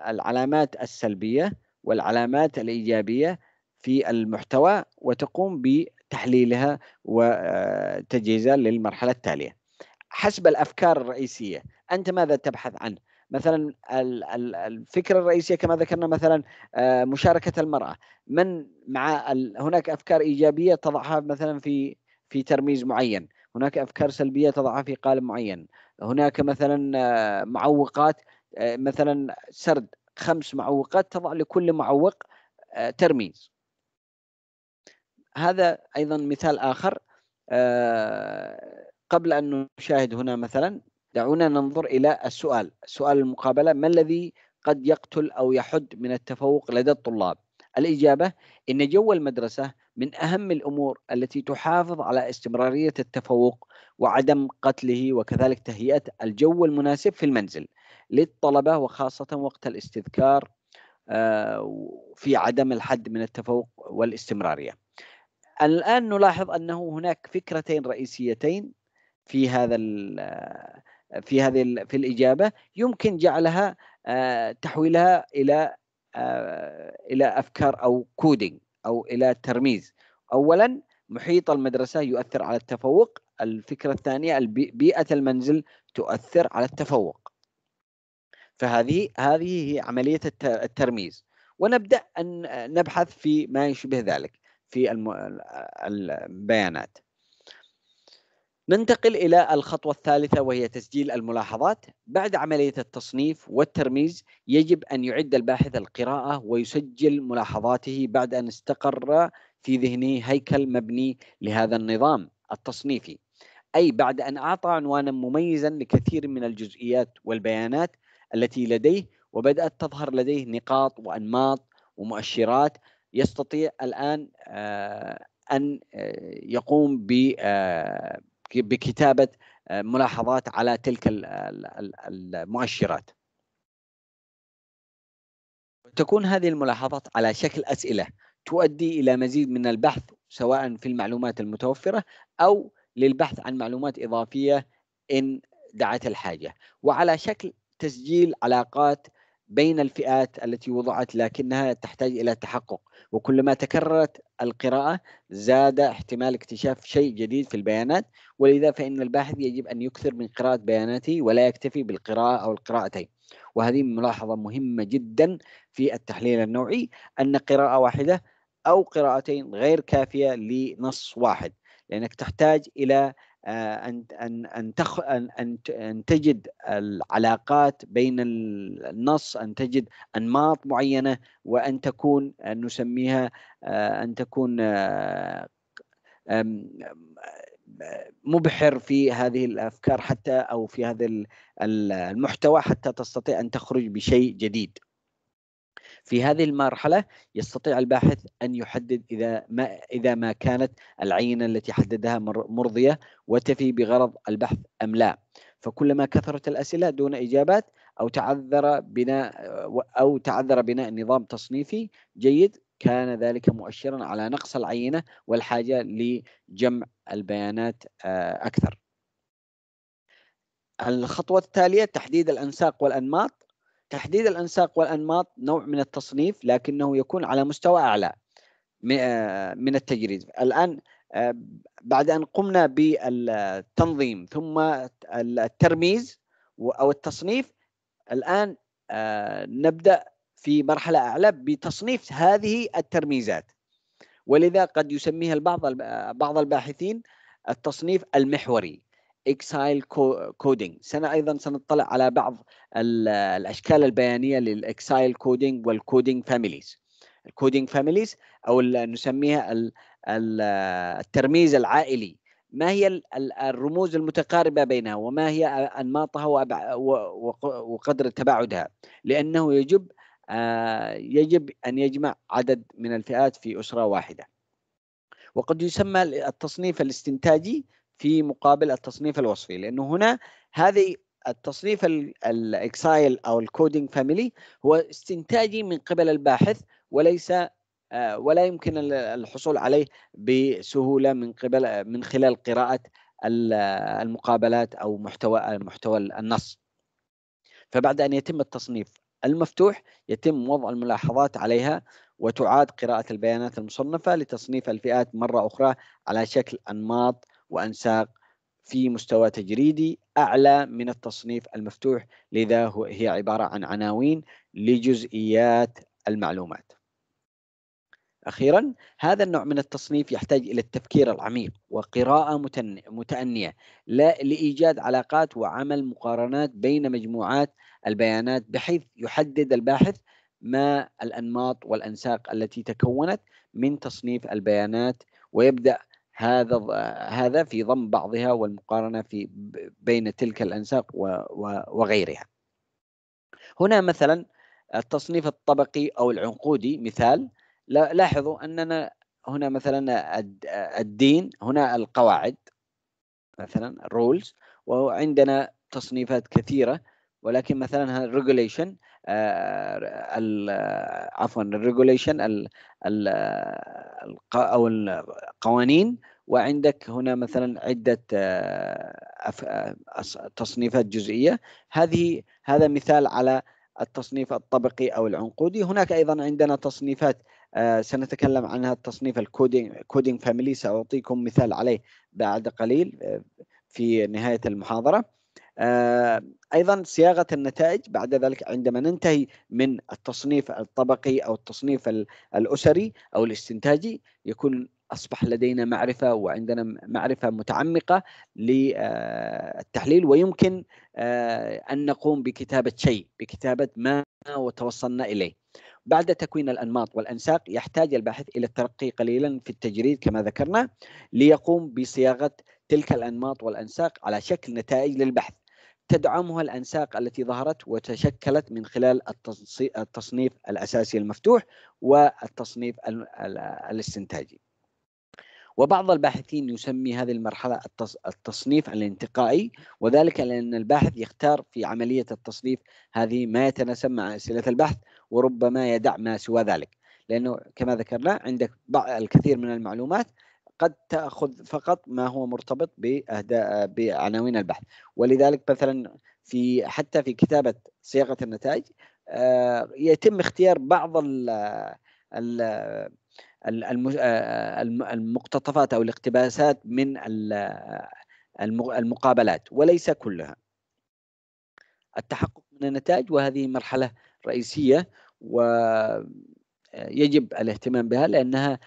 العلامات السلبيه والعلامات الايجابيه في المحتوى وتقوم بتحليلها وتجهيزها آه، للمرحله التاليه حسب الافكار الرئيسيه انت ماذا تبحث عنه مثلا الفكره الرئيسيه كما ذكرنا مثلا آه، مشاركه المراه من مع هناك افكار ايجابيه تضعها مثلا في في ترميز معين هناك افكار سلبيه تضعها في قالب معين هناك مثلا آه، معوقات آه، مثلا سرد خمس معوقات تضع لكل معوق ترميز هذا ايضا مثال اخر قبل ان نشاهد هنا مثلا دعونا ننظر إلى السؤال سؤال المقابلة ما الذي قد يقتل أو يحد من التفوق لدى الطلاب الإجابة إن جو المدرسة من أهم الأمور التي تحافظ على استمرارية التفوق وعدم قتله وكذلك تهيئة الجو المناسب في المنزل للطلبة وخاصة وقت الاستذكار آه، في عدم الحد من التفوق والاستمرارية الآن نلاحظ أنه هناك فكرتين رئيسيتين في هذا في هذه في الإجابة يمكن جعلها آه، تحويلها إلى آه، إلى أفكار أو كودينج أو إلى ترميز أولا محيط المدرسة يؤثر على التفوق الفكرة الثانية بيئة المنزل تؤثر على التفوق فهذه هذه هي عملية الترميز ونبدأ أن نبحث في ما يشبه ذلك في البيانات ننتقل إلى الخطوة الثالثة وهي تسجيل الملاحظات بعد عملية التصنيف والترميز يجب أن يعد الباحث القراءة ويسجل ملاحظاته بعد أن استقر في ذهنه هيكل مبني لهذا النظام التصنيفي أي بعد أن أعطى عنوانا مميزا لكثير من الجزئيات والبيانات التي لديه وبدأت تظهر لديه نقاط وأنماط ومؤشرات يستطيع الآن آه، أن آه، يقوم آه، بكتابه آه، ملاحظات على تلك المؤشرات تكون هذه الملاحظات على شكل اسئله تؤدي الى مزيد من البحث سواء في المعلومات المتوفره او للبحث عن معلومات اضافيه ان دعت الحاجه وعلى شكل تسجيل علاقات بين الفئات التي وضعت لكنها تحتاج الى تحقق وكلما تكررت القراءه زاد احتمال اكتشاف شيء جديد في البيانات ولذا فان الباحث يجب ان يكثر من قراءه بياناته ولا يكتفي بالقراءه او القراءتين وهذه ملاحظه مهمه جدا في التحليل النوعي ان قراءه واحده او قراءتين غير كافيه لنص واحد لانك تحتاج الى آه، ان ان ان تخ ان ان تجد العلاقات بين النص ان تجد انماط معينه وان تكون آه، نسميها آه، ان تكون مبحر في هذه الافكار حتى او في هذا المحتوى حتى تستطيع ان تخرج بشيء جديد في هذه المرحلة يستطيع الباحث أن يحدد إذا ما إذا ما كانت العينة التي حددها مرضية وتفي بغرض البحث أم لا فكلما كثرت الأسئلة دون إجابات أو تعذر بناء أو تعذر بناء نظام تصنيفي جيد كان ذلك مؤشرا على نقص العينة والحاجة لجمع البيانات آه، أكثر الخطوة التالية تحديد الأنساق والأنماط تحديد الأنساق والأنماط نوع من التصنيف لكنه يكون على مستوى أعلى آه، من التجريد الآن آه، بعد أن قمنا بالتنظيم ثم الترميز أو التصنيف الآن آه، نبدأ في مرحلة أعلى بتصنيف هذه الترميزات ولذا قد يسميها البعض بعض الباحثين التصنيف المحوري اكسايل كودينج سنة أيضا سنطلع على بعض الأشكال البيانية للإكسايل كودينج والكودينج فاميليز الكودينج فاميليز أو نسميها الترميز العائلي ما هي الرموز المتقاربة بينها وما هي أنماطها وقدر تباعدها لأنه يجب آه، يجب أن يجمع عدد من الفئات في أسرة واحدة وقد يسمى التصنيف الاستنتاجي في مقابل التصنيف الوصفي لانه هنا هذه التصنيف الاكسايل او الكودينج فاميلي هو استنتاجي من قبل الباحث وليس آه، ولا يمكن الحصول عليه بسهوله من قبل من خلال قراءه المقابلات او محتوى محتوى النص فبعد ان يتم التصنيف المفتوح يتم وضع الملاحظات عليها وتعاد قراءه البيانات المصنفه لتصنيف الفئات مره اخرى على شكل انماط وأنساق في مستوى تجريدي أعلى من التصنيف المفتوح لذا هي عبارة عن عناوين لجزئيات المعلومات أخيرا هذا النوع من التصنيف يحتاج إلى التفكير العميق وقراءة متأنية لإيجاد علاقات وعمل مقارنات بين مجموعات البيانات بحيث يحدد الباحث ما الأنماط والأنساق التي تكونت من تصنيف البيانات ويبدأ هذا هذا في ضم بعضها والمقارنه في بين تلك الانساق وغيرها. هنا مثلا التصنيف الطبقي او العنقودي مثال لاحظوا اننا هنا مثلا الدين هنا القواعد مثلا الرولز وعندنا تصنيفات كثيره ولكن مثلا regulation آه، عفوا الريجوليشن او القوانين وعندك هنا مثلا عدة آه، آه، تصنيفات جزئية هذه هذا مثال على التصنيف الطبقي أو العنقودي هناك أيضا عندنا تصنيفات سنتكلم عنها التصنيف الكودينج فاميلي سأعطيكم مثال عليه بعد قليل في نهاية المحاضرة آه، ايضا صياغه النتائج بعد ذلك عندما ننتهي من التصنيف الطبقي او التصنيف الاسري او الاستنتاجي يكون اصبح لدينا معرفه وعندنا معرفه متعمقه للتحليل آه، ويمكن آه، ان نقوم بكتابه شيء بكتابه ما وتوصلنا اليه. بعد تكوين الانماط والانساق يحتاج الباحث الى الترقي قليلا في التجريد كما ذكرنا ليقوم بصياغه تلك الانماط والانساق على شكل نتائج للبحث تدعمها الأنساق التي ظهرت وتشكلت من خلال التصنيف الأساسي المفتوح والتصنيف الاستنتاجي وبعض الباحثين يسمي هذه المرحلة التصنيف الانتقائي وذلك لأن الباحث يختار في عملية التصنيف هذه ما يتناسب مع أسئلة البحث وربما يدع ما سوى ذلك لأنه كما ذكرنا عندك الكثير من المعلومات قد تاخذ فقط ما هو مرتبط باهداء بعناوين البحث ولذلك مثلا في حتى في كتابه صياغه النتائج آه، يتم اختيار بعض ال آه، المقتطفات او الاقتباسات من المقابلات وليس كلها التحقق من النتائج وهذه مرحله رئيسيه ويجب آه، الاهتمام بها لانها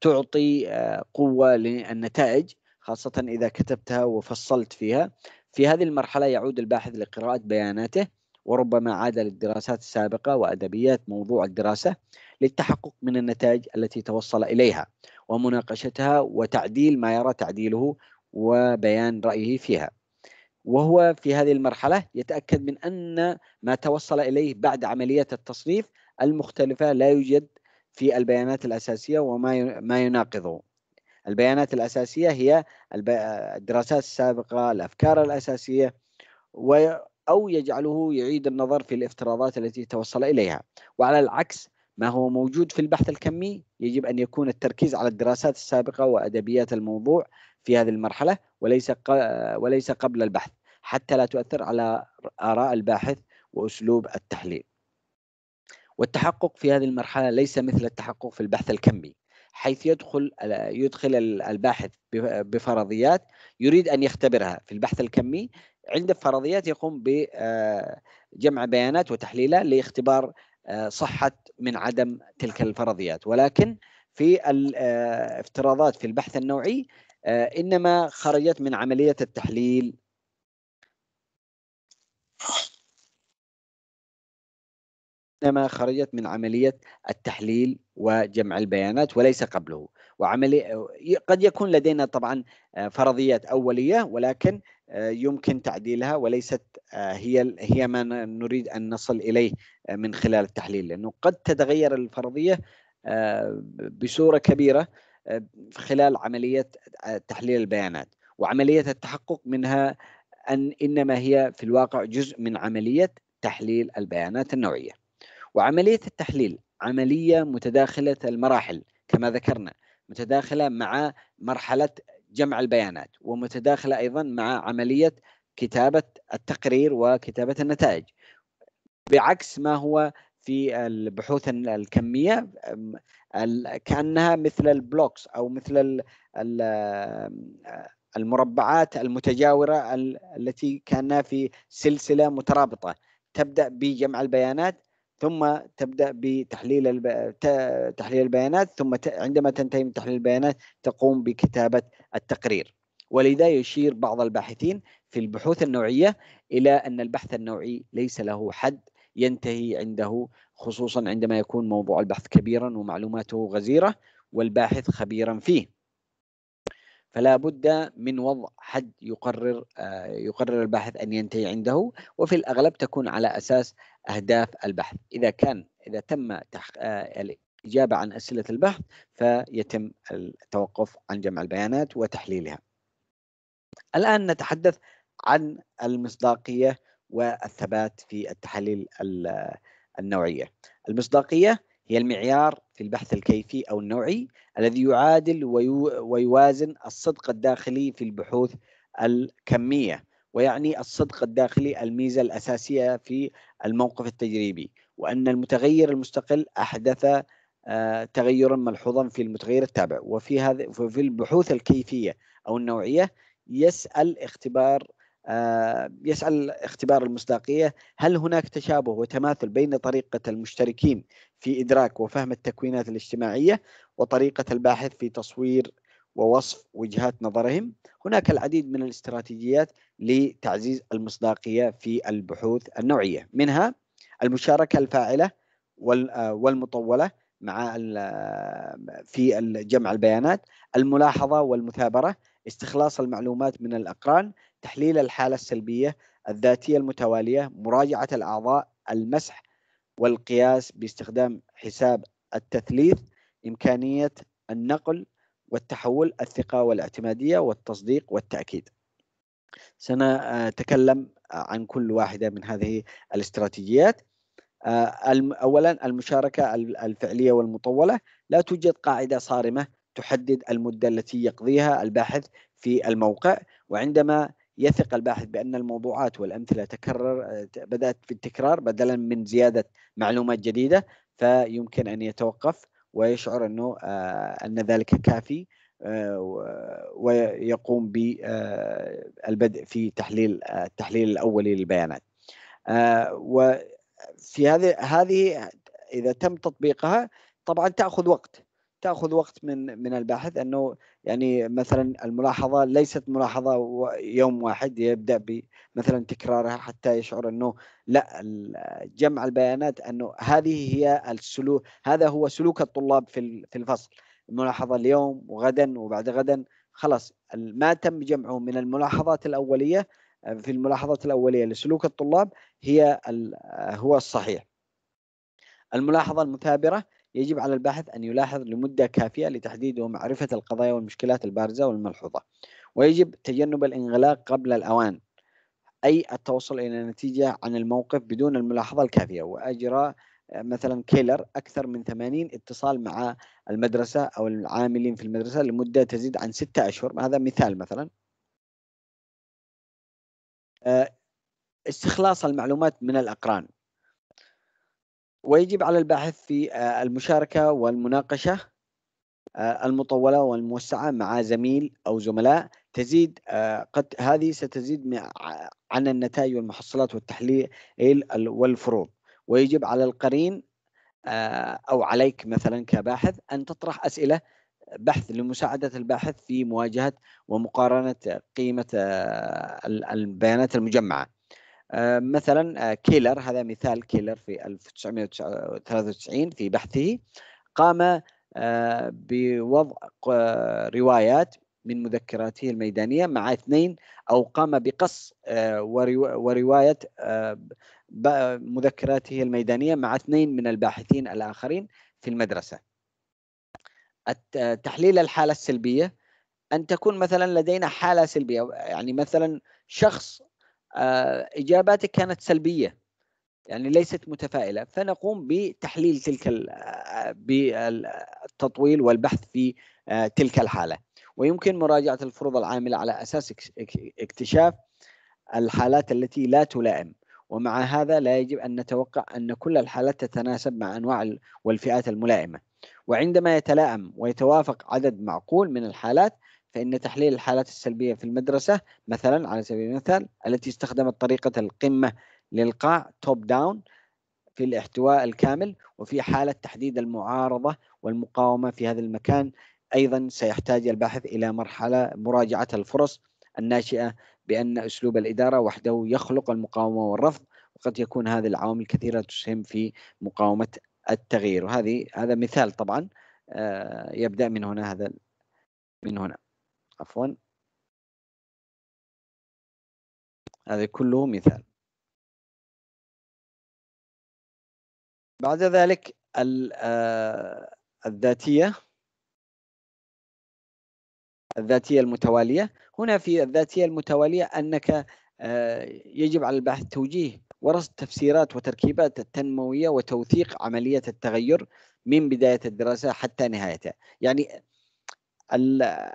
تعطي آه، قوه للنتائج خاصه اذا كتبتها وفصلت فيها في هذه المرحله يعود الباحث لقراءه بياناته وربما عاد للدراسات السابقه وادبيات موضوع الدراسه للتحقق من النتائج التي توصل اليها ومناقشتها وتعديل ما يرى تعديله وبيان رايه فيها وهو في هذه المرحله يتاكد من ان ما توصل اليه بعد عمليه التصنيف المختلفه لا يوجد في البيانات الأساسية وما ما يناقضه البيانات الأساسية هي الدراسات السابقة الأفكار الأساسية و أو يجعله يعيد النظر في الافتراضات التي توصل إليها وعلى العكس ما هو موجود في البحث الكمي يجب أن يكون التركيز على الدراسات السابقة وأدبيات الموضوع في هذه المرحلة وليس وليس قبل البحث حتى لا تؤثر على آراء الباحث وأسلوب التحليل والتحقق في هذه المرحلة ليس مثل التحقق في البحث الكمي حيث يدخل يدخل الباحث بفرضيات يريد أن يختبرها في البحث الكمي عند فرضيات يقوم بجمع آه، بيانات وتحليلها لاختبار آه، صحة من عدم تلك الفرضيات ولكن في الافتراضات آه، في البحث النوعي انما خرجت من عمليه التحليل إنما خرجت من عملية التحليل وجمع البيانات وليس قبله وعملي قد يكون لدينا طبعا آه، فرضيات أولية ولكن آه، يمكن تعديلها وليست آه، هي هي ما نريد أن نصل إليه من خلال التحليل لأنه قد تتغير الفرضية بصورة كبيرة خلال عملية تحليل البيانات وعملية التحقق منها أن إنما هي في الواقع جزء من عملية تحليل البيانات النوعية وعملية التحليل عملية متداخلة المراحل كما ذكرنا متداخلة مع مرحلة جمع البيانات ومتداخلة أيضا مع عملية كتابة التقرير وكتابة النتائج بعكس ما هو في البحوث الكمية كأنها مثل البلوكس أو مثل المربعات المتجاورة التي كأنها في سلسلة مترابطة تبدأ بجمع البيانات ثم تبدا بتحليل الب... تحليل البيانات ثم ت... عندما تنتهي من تحليل البيانات تقوم بكتابه التقرير ولذا يشير بعض الباحثين في البحوث النوعيه الى ان البحث النوعي ليس له حد ينتهي عنده خصوصا عندما يكون موضوع البحث كبيرا ومعلوماته غزيره والباحث خبيرا فيه فلا بد من وضع حد يقرر آه، يقرر الباحث ان ينتهي عنده وفي الاغلب تكون على اساس اهداف البحث اذا كان اذا تم آه، الاجابه عن اسئله البحث فيتم التوقف عن جمع البيانات وتحليلها الان نتحدث عن المصداقيه والثبات في التحاليل النوعيه المصداقيه هي المعيار في البحث الكيفي أو النوعي الذي يعادل ويوازن الصدق الداخلي في البحوث الكمية ويعني الصدق الداخلي الميزة الأساسية في الموقف التجريبي وأن المتغير المستقل أحدث آه، تغيرا ملحوظا في المتغير التابع وفي هذا في البحوث الكيفية أو النوعية يسأل اختبار آه، يسأل اختبار المصداقية هل هناك تشابه وتماثل بين طريقة المشتركين في إدراك وفهم التكوينات الاجتماعية وطريقة الباحث في تصوير ووصف وجهات نظرهم هناك العديد من الاستراتيجيات لتعزيز المصداقية في البحوث النوعية منها المشاركة الفاعلة آه، والمطولة مع آه، في جمع البيانات الملاحظة والمثابرة استخلاص المعلومات من الأقران تحليل الحالة السلبية الذاتية المتوالية مراجعة الأعضاء المسح والقياس باستخدام حساب التثليث إمكانية النقل والتحول الثقة والاعتمادية والتصديق والتأكيد سنتكلم آه، آه، عن كل واحدة من هذه الاستراتيجيات آه، أولا المشاركة الفعلية والمطولة لا توجد قاعدة صارمة تحدد المدة التي يقضيها الباحث في الموقع وعندما يثق الباحث بأن الموضوعات والأمثلة تكرر آه، بدأت في التكرار بدلا من زيادة معلومات جديدة فيمكن أن يتوقف ويشعر أنه آه، أن ذلك كافي آه، ويقوم بالبدء في تحليل التحليل الأولي للبيانات وفي هذه هذه إذا تم تطبيقها طبعا تأخذ وقت تاخذ وقت من من الباحث انه يعني مثلا الملاحظه ليست ملاحظه يوم واحد يبدا مثلا تكرارها حتى يشعر انه لا جمع البيانات انه هذه هي السلوك هذا هو سلوك الطلاب في في الفصل الملاحظه اليوم وغدا وبعد غدا خلاص ما تم جمعه من الملاحظات الاوليه آه، في الملاحظات الاوليه لسلوك الطلاب هي آه، هو الصحيح الملاحظه المثابره يجب على الباحث أن يلاحظ لمدة كافية لتحديد ومعرفة القضايا والمشكلات البارزة والملحوظة ويجب تجنب الانغلاق قبل الأوان أي التوصل إلى نتيجة عن الموقف بدون الملاحظة الكافية وأجرى آه، مثلا كيلر أكثر من 80 اتصال مع المدرسة أو العاملين في المدرسة لمدة تزيد عن ستة أشهر هذا مثال مثلا آه، استخلاص المعلومات من الأقران ويجب على الباحث في آه، المشاركة والمناقشة آه، المطولة والموسعة مع زميل أو زملاء تزيد آه، قد هذه ستزيد عن النتائج والمحصلات والتحليل والفروض ويجب على القرين أو عليك مثلا كباحث أن تطرح أسئلة بحث لمساعدة الباحث في مواجهة ومقارنة قيمة البيانات المجمعة آه، مثلا آه، كيلر هذا مثال كيلر في 1993 في بحثه قام آه، بوضع روايات من مذكراته الميدانية مع اثنين أو قام بقص ورواية مذكراته الميدانية مع اثنين من الباحثين الآخرين في المدرسة تحليل الحالة السلبية أن تكون مثلا لدينا حالة سلبية يعني مثلا شخص آه، اجاباتك كانت سلبيه يعني ليست متفائله فنقوم بتحليل تلك آه، آه، بالتطويل والبحث في تلك الحاله ويمكن مراجعه الفروض العامله على اساس اكتشاف الحالات التي لا تلائم ومع هذا لا يجب ان نتوقع ان كل الحالات تتناسب مع انواع والفئات الملائمه وعندما يتلائم ويتوافق عدد معقول من الحالات فإن تحليل الحالات السلبية في المدرسة مثلا على سبيل المثال التي استخدمت طريقة القمة للقاع توب داون في الاحتواء الكامل وفي حالة تحديد المعارضة والمقاومة في هذا المكان أيضا سيحتاج الباحث إلى مرحلة مراجعة الفرص الناشئة بأن أسلوب الإدارة وحده يخلق المقاومة والرفض وقد يكون هذه العوامل كثيرة تسهم في مقاومة التغيير وهذه هذا مثال طبعا آه، يبدأ من هنا هذا من هنا عفوا هذا كله مثال بعد ذلك آه، الذاتية الذاتية المتوالية هنا في الذاتية المتوالية أنك آه، يجب على البحث توجيه ورصد تفسيرات وتركيبات التنموية وتوثيق عملية التغير من بداية الدراسة حتى نهايتها يعني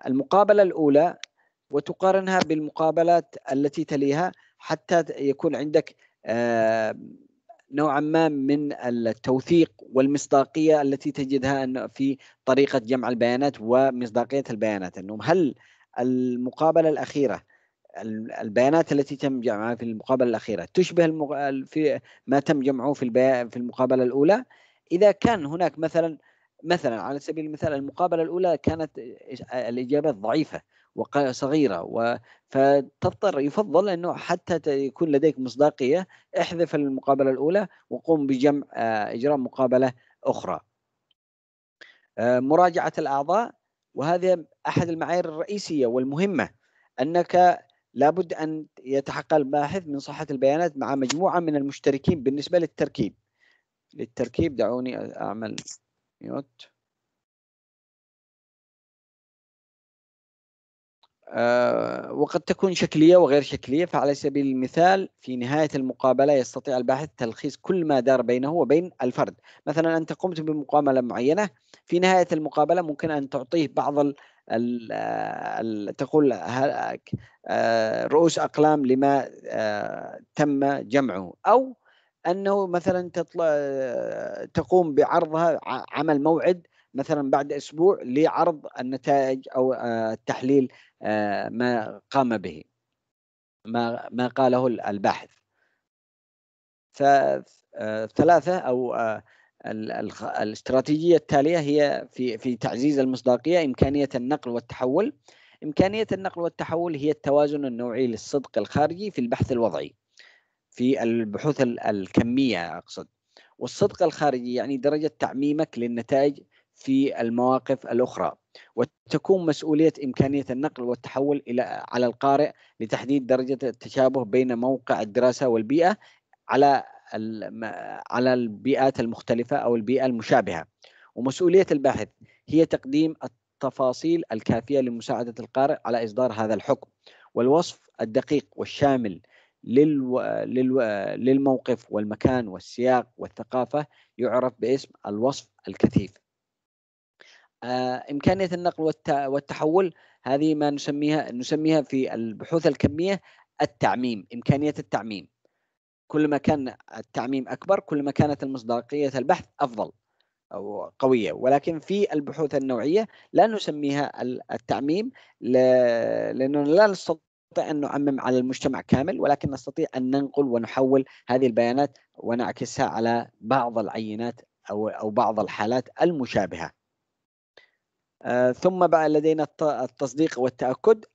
المقابلة الأولى وتقارنها بالمقابلات التي تليها حتى يكون عندك آه، نوعا ما من التوثيق والمصداقية التي تجدها في طريقة جمع البيانات ومصداقية البيانات أنهم هل المقابلة الأخيرة البيانات التي تم جمعها في المقابلة الأخيرة تشبه في ما تم جمعه في, في المقابلة الأولى إذا كان هناك مثلا مثلا على سبيل المثال المقابله الاولى كانت الاجابات ضعيفه وصغيره و... فتضطر يفضل انه حتى يكون لديك مصداقيه احذف المقابله الاولى وقم بجمع آه، اجراء مقابله اخرى. آه، مراجعه الاعضاء وهذه احد المعايير الرئيسيه والمهمه انك لابد ان يتحقق الباحث من صحه البيانات مع مجموعه من المشتركين بالنسبه للتركيب. للتركيب دعوني اعمل ميوت آه، وقد تكون شكلية وغير شكلية فعلى سبيل المثال في نهاية المقابلة يستطيع الباحث تلخيص كل ما دار بينه وبين الفرد مثلا أنت قمت بمقابلة معينة في نهاية المقابلة ممكن أن تعطيه بعض ال ال تقول آه، رؤوس أقلام لما آه، تم جمعه أو انه مثلا تطلع تقوم بعرضها عمل موعد مثلا بعد اسبوع لعرض النتائج او آه، التحليل آه، ما قام به ما ما قاله الباحث فثلاثه آه، او الاستراتيجيه التاليه هي في في تعزيز المصداقيه امكانيه النقل والتحول امكانيه النقل والتحول هي التوازن النوعي للصدق الخارجي في البحث الوضعي في البحوث الكمية أقصد والصدق الخارجي يعني درجة تعميمك للنتائج في المواقف الأخرى وتكون مسؤولية إمكانية النقل والتحول إلى على القارئ لتحديد درجة التشابه بين موقع الدراسة والبيئة على على البيئات المختلفة أو البيئة المشابهة ومسؤولية الباحث هي تقديم التفاصيل الكافية لمساعدة القارئ على إصدار هذا الحكم والوصف الدقيق والشامل للو... للو... للموقف والمكان والسياق والثقافة يعرف باسم الوصف الكثيف آه، إمكانية النقل والتحول هذه ما نسميها نسميها في البحوث الكمية التعميم إمكانية التعميم كلما كان التعميم أكبر كلما كانت المصداقية البحث أفضل أو قوية ولكن في البحوث النوعية لا نسميها التعميم لأننا لا نستطيع نستطيع أن نعمم على المجتمع كامل ولكن نستطيع أن ننقل ونحول هذه البيانات ونعكسها على بعض العينات أو, أو بعض الحالات المشابهة آه، ثم بقى لدينا التصديق والتأكد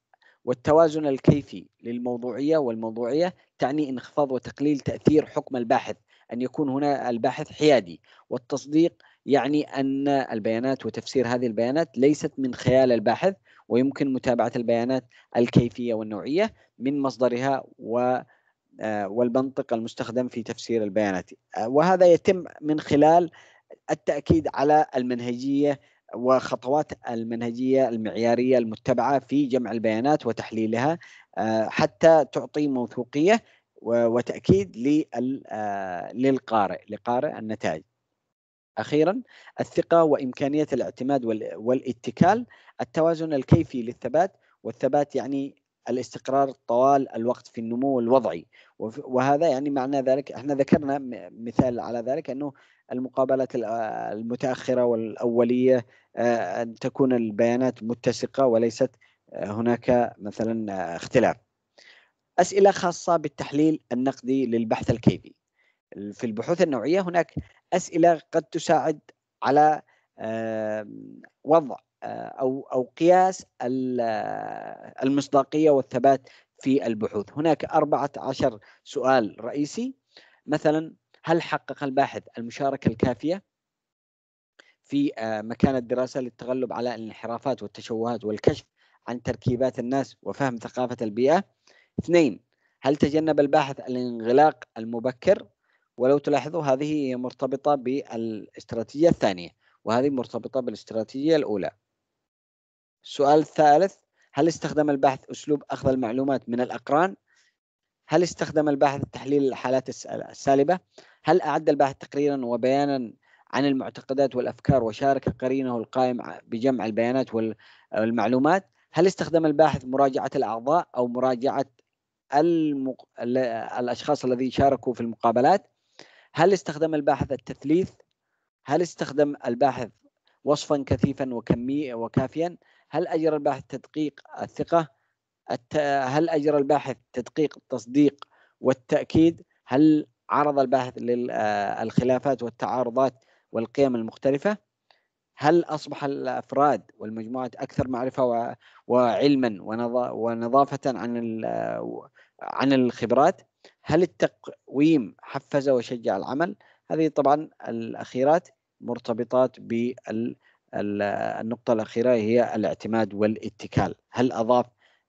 والتوازن الكيفي للموضوعية والموضوعية تعني انخفاض وتقليل تأثير حكم الباحث أن يكون هنا الباحث حيادي والتصديق يعني أن البيانات وتفسير هذه البيانات ليست من خيال الباحث ويمكن متابعة البيانات الكيفية والنوعية من مصدرها و آه، والمنطق المستخدم في تفسير البيانات آه، وهذا يتم من خلال التأكيد على المنهجية وخطوات المنهجية المعيارية المتبعة في جمع البيانات وتحليلها آه، حتى تعطي موثوقية وتأكيد للقارئ لقارئ النتائج أخيرا الثقة وإمكانية الاعتماد والاتكال التوازن الكيفي للثبات والثبات يعني الاستقرار طوال الوقت في النمو الوضعي وهذا يعني معنى ذلك احنا ذكرنا مثال على ذلك انه المقابلات المتاخره والاوليه ان تكون البيانات متسقه وليست هناك مثلا اختلاف. اسئله خاصه بالتحليل النقدي للبحث الكيفي. في البحوث النوعيه هناك اسئله قد تساعد على وضع آه، او او قياس آه، المصداقيه والثبات في البحوث هناك 14 سؤال رئيسي مثلا هل حقق الباحث المشاركه الكافيه في آه، مكان الدراسه للتغلب على الانحرافات والتشوهات والكشف عن تركيبات الناس وفهم ثقافه البيئه اثنين هل تجنب الباحث الانغلاق المبكر ولو تلاحظوا هذه مرتبطة بالاستراتيجية الثانية وهذه مرتبطة بالاستراتيجية الأولى السؤال الثالث هل استخدم الباحث أسلوب أخذ المعلومات من الأقران؟ هل استخدم الباحث تحليل الحالات السالبة؟ هل أعد الباحث تقريرا وبيانا عن المعتقدات والأفكار وشارك قرينه القائم بجمع البيانات والمعلومات؟ هل استخدم الباحث مراجعة الأعضاء أو مراجعة المق... الأشخاص الذين شاركوا في المقابلات هل استخدم الباحث التثليث هل استخدم الباحث وصفا كثيفا وكمي وكافيا هل أجرى الباحث تدقيق الثقة الت... هل أجرى الباحث تدقيق التصديق والتأكيد هل عرض الباحث للخلافات آه، والتعارضات والقيم المختلفة هل أصبح الأفراد والمجموعات أكثر معرفة وعلما ونظ... ونظافة عن آه، عن الخبرات هل التقويم حفز وشجع العمل هذه طبعا الأخيرات مرتبطات بالنقطة الأخيرة هي الاعتماد والاتكال هل أضاف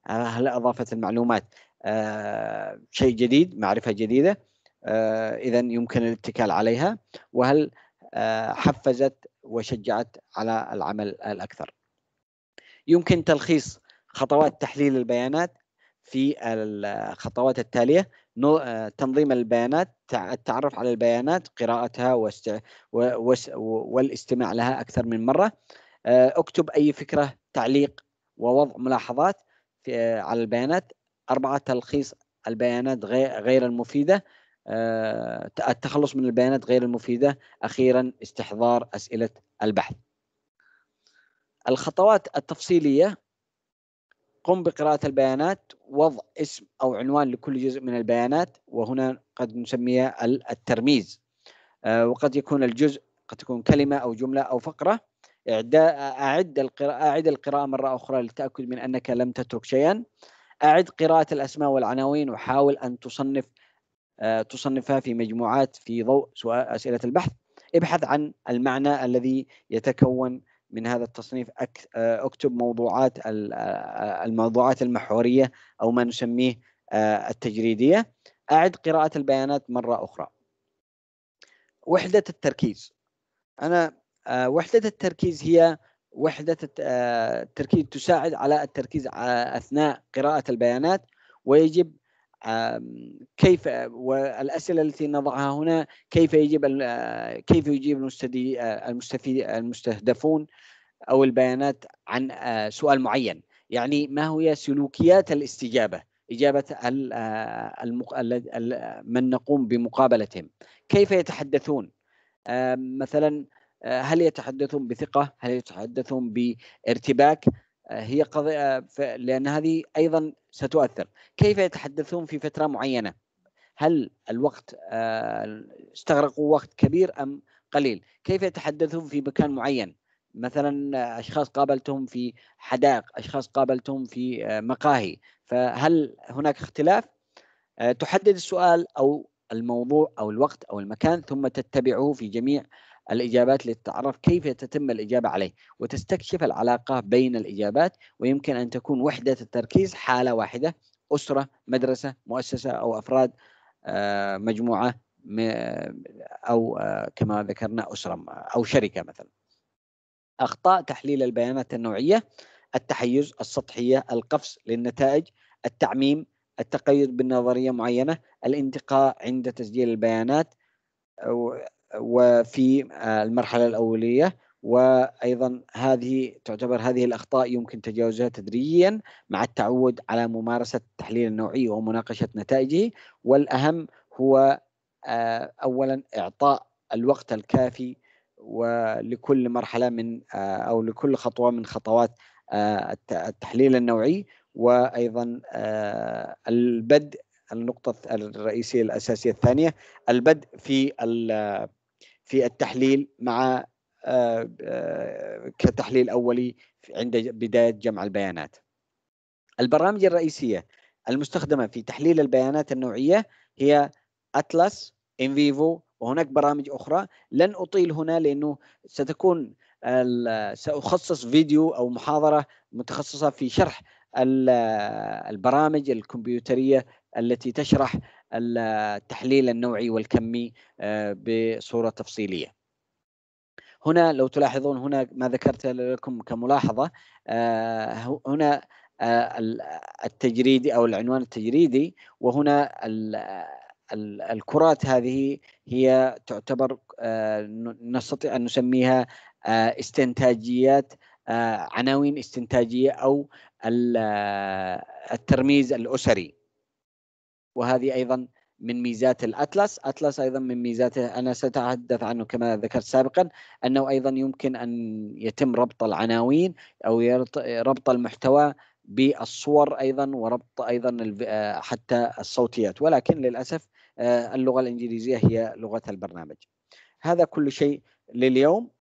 هل أضافت المعلومات آه، شيء جديد معرفة جديدة آه، إذا يمكن الاتكال عليها وهل آه، حفزت وشجعت على العمل الأكثر يمكن تلخيص خطوات تحليل البيانات في الخطوات التالية تنظيم البيانات التعرف على البيانات قراءتها والاستماع لها أكثر من مرة آه، اكتب أي فكرة تعليق ووضع ملاحظات على البيانات أربعة تلخيص البيانات غير المفيدة آه، التخلص من البيانات غير المفيدة أخيرا استحضار أسئلة البحث الخطوات التفصيلية قم بقراءة البيانات وضع اسم أو عنوان لكل جزء من البيانات وهنا قد نسميها الترميز آه، وقد يكون الجزء قد تكون كلمة أو جملة أو فقرة أعد القراءة أعد القراءة مرة أخرى للتأكد من أنك لم تترك شيئا أعد قراءة الأسماء والعناوين وحاول أن تصنف آه، تصنفها في مجموعات في ضوء أسئلة البحث ابحث عن المعنى الذي يتكون من هذا التصنيف آه، اكتب موضوعات آه، آه، الموضوعات المحوريه او ما نسميه التجريديه اعد قراءه البيانات مره اخرى وحده التركيز انا وحده التركيز هي وحده التركيز تساعد على التركيز اثناء قراءه البيانات ويجب كيف والاسئله التي نضعها هنا كيف يجب آه، كيف يجيب آه، المستفيد المستهدفون او البيانات عن آه، سؤال معين يعني ما هي سلوكيات الاستجابه اجابه المق... من نقوم بمقابلتهم كيف يتحدثون مثلا هل يتحدثون بثقه هل يتحدثون بارتباك هي قضية لأن هذه أيضا ستؤثر كيف يتحدثون في فترة معينة هل الوقت آه، استغرقوا وقت كبير أم قليل كيف يتحدثون في مكان معين مثلا أشخاص قابلتهم في حدائق أشخاص قابلتهم في آه، مقاهي فهل هناك اختلاف آه، تحدد السؤال أو الموضوع أو الوقت أو المكان ثم تتبعه في جميع الإجابات لتعرف كيف تتم الإجابة عليه وتستكشف العلاقة بين الإجابات ويمكن أن تكون وحدة التركيز حالة واحدة أسرة مدرسة مؤسسة أو أفراد آه، مجموعة أو آه، كما ذكرنا أسرة أو شركة مثلا أخطاء تحليل البيانات النوعية التحيز السطحية القفز للنتائج التعميم التقيد بنظرية معينة الانتقاء عند تسجيل البيانات وفي آه، المرحلة الأولية وأيضا هذه تعتبر هذه الأخطاء يمكن تجاوزها تدريجيا مع التعود على ممارسة التحليل النوعي ومناقشة نتائجه والأهم هو آه، أولا إعطاء الوقت الكافي ولكل مرحلة من آه، أو لكل خطوة من خطوات التحليل النوعي وأيضا البدء النقطة الرئيسية الأساسية الثانية البدء في في التحليل مع آه، آه، كتحليل أولي عند بداية جمع البيانات البرامج الرئيسية المستخدمة في تحليل البيانات النوعية هي أتلس إنفيفو وهناك برامج أخرى لن أطيل هنا لأنه ستكون سأخصص فيديو أو محاضرة متخصصة في شرح البرامج الكمبيوترية التي تشرح التحليل النوعي والكمي آه، بصورة تفصيلية هنا لو تلاحظون هنا ما ذكرت لكم كملاحظة آه، هنا آه، التجريدي أو العنوان التجريدي وهنا الكرات هذه هي تعتبر نستطيع أن نسميها استنتاجيات عناوين استنتاجية أو الترميز الأسري وهذه أيضا من ميزات الأتلس أتلس أيضا من ميزاته أنا سأتحدث عنه كما ذكرت سابقا أنه أيضا يمكن أن يتم ربط العناوين أو ربط المحتوى بالصور أيضا وربط أيضا آه، حتى الصوتيات ولكن للأسف آه، اللغة الإنجليزية هي لغة البرنامج هذا كل شيء لليوم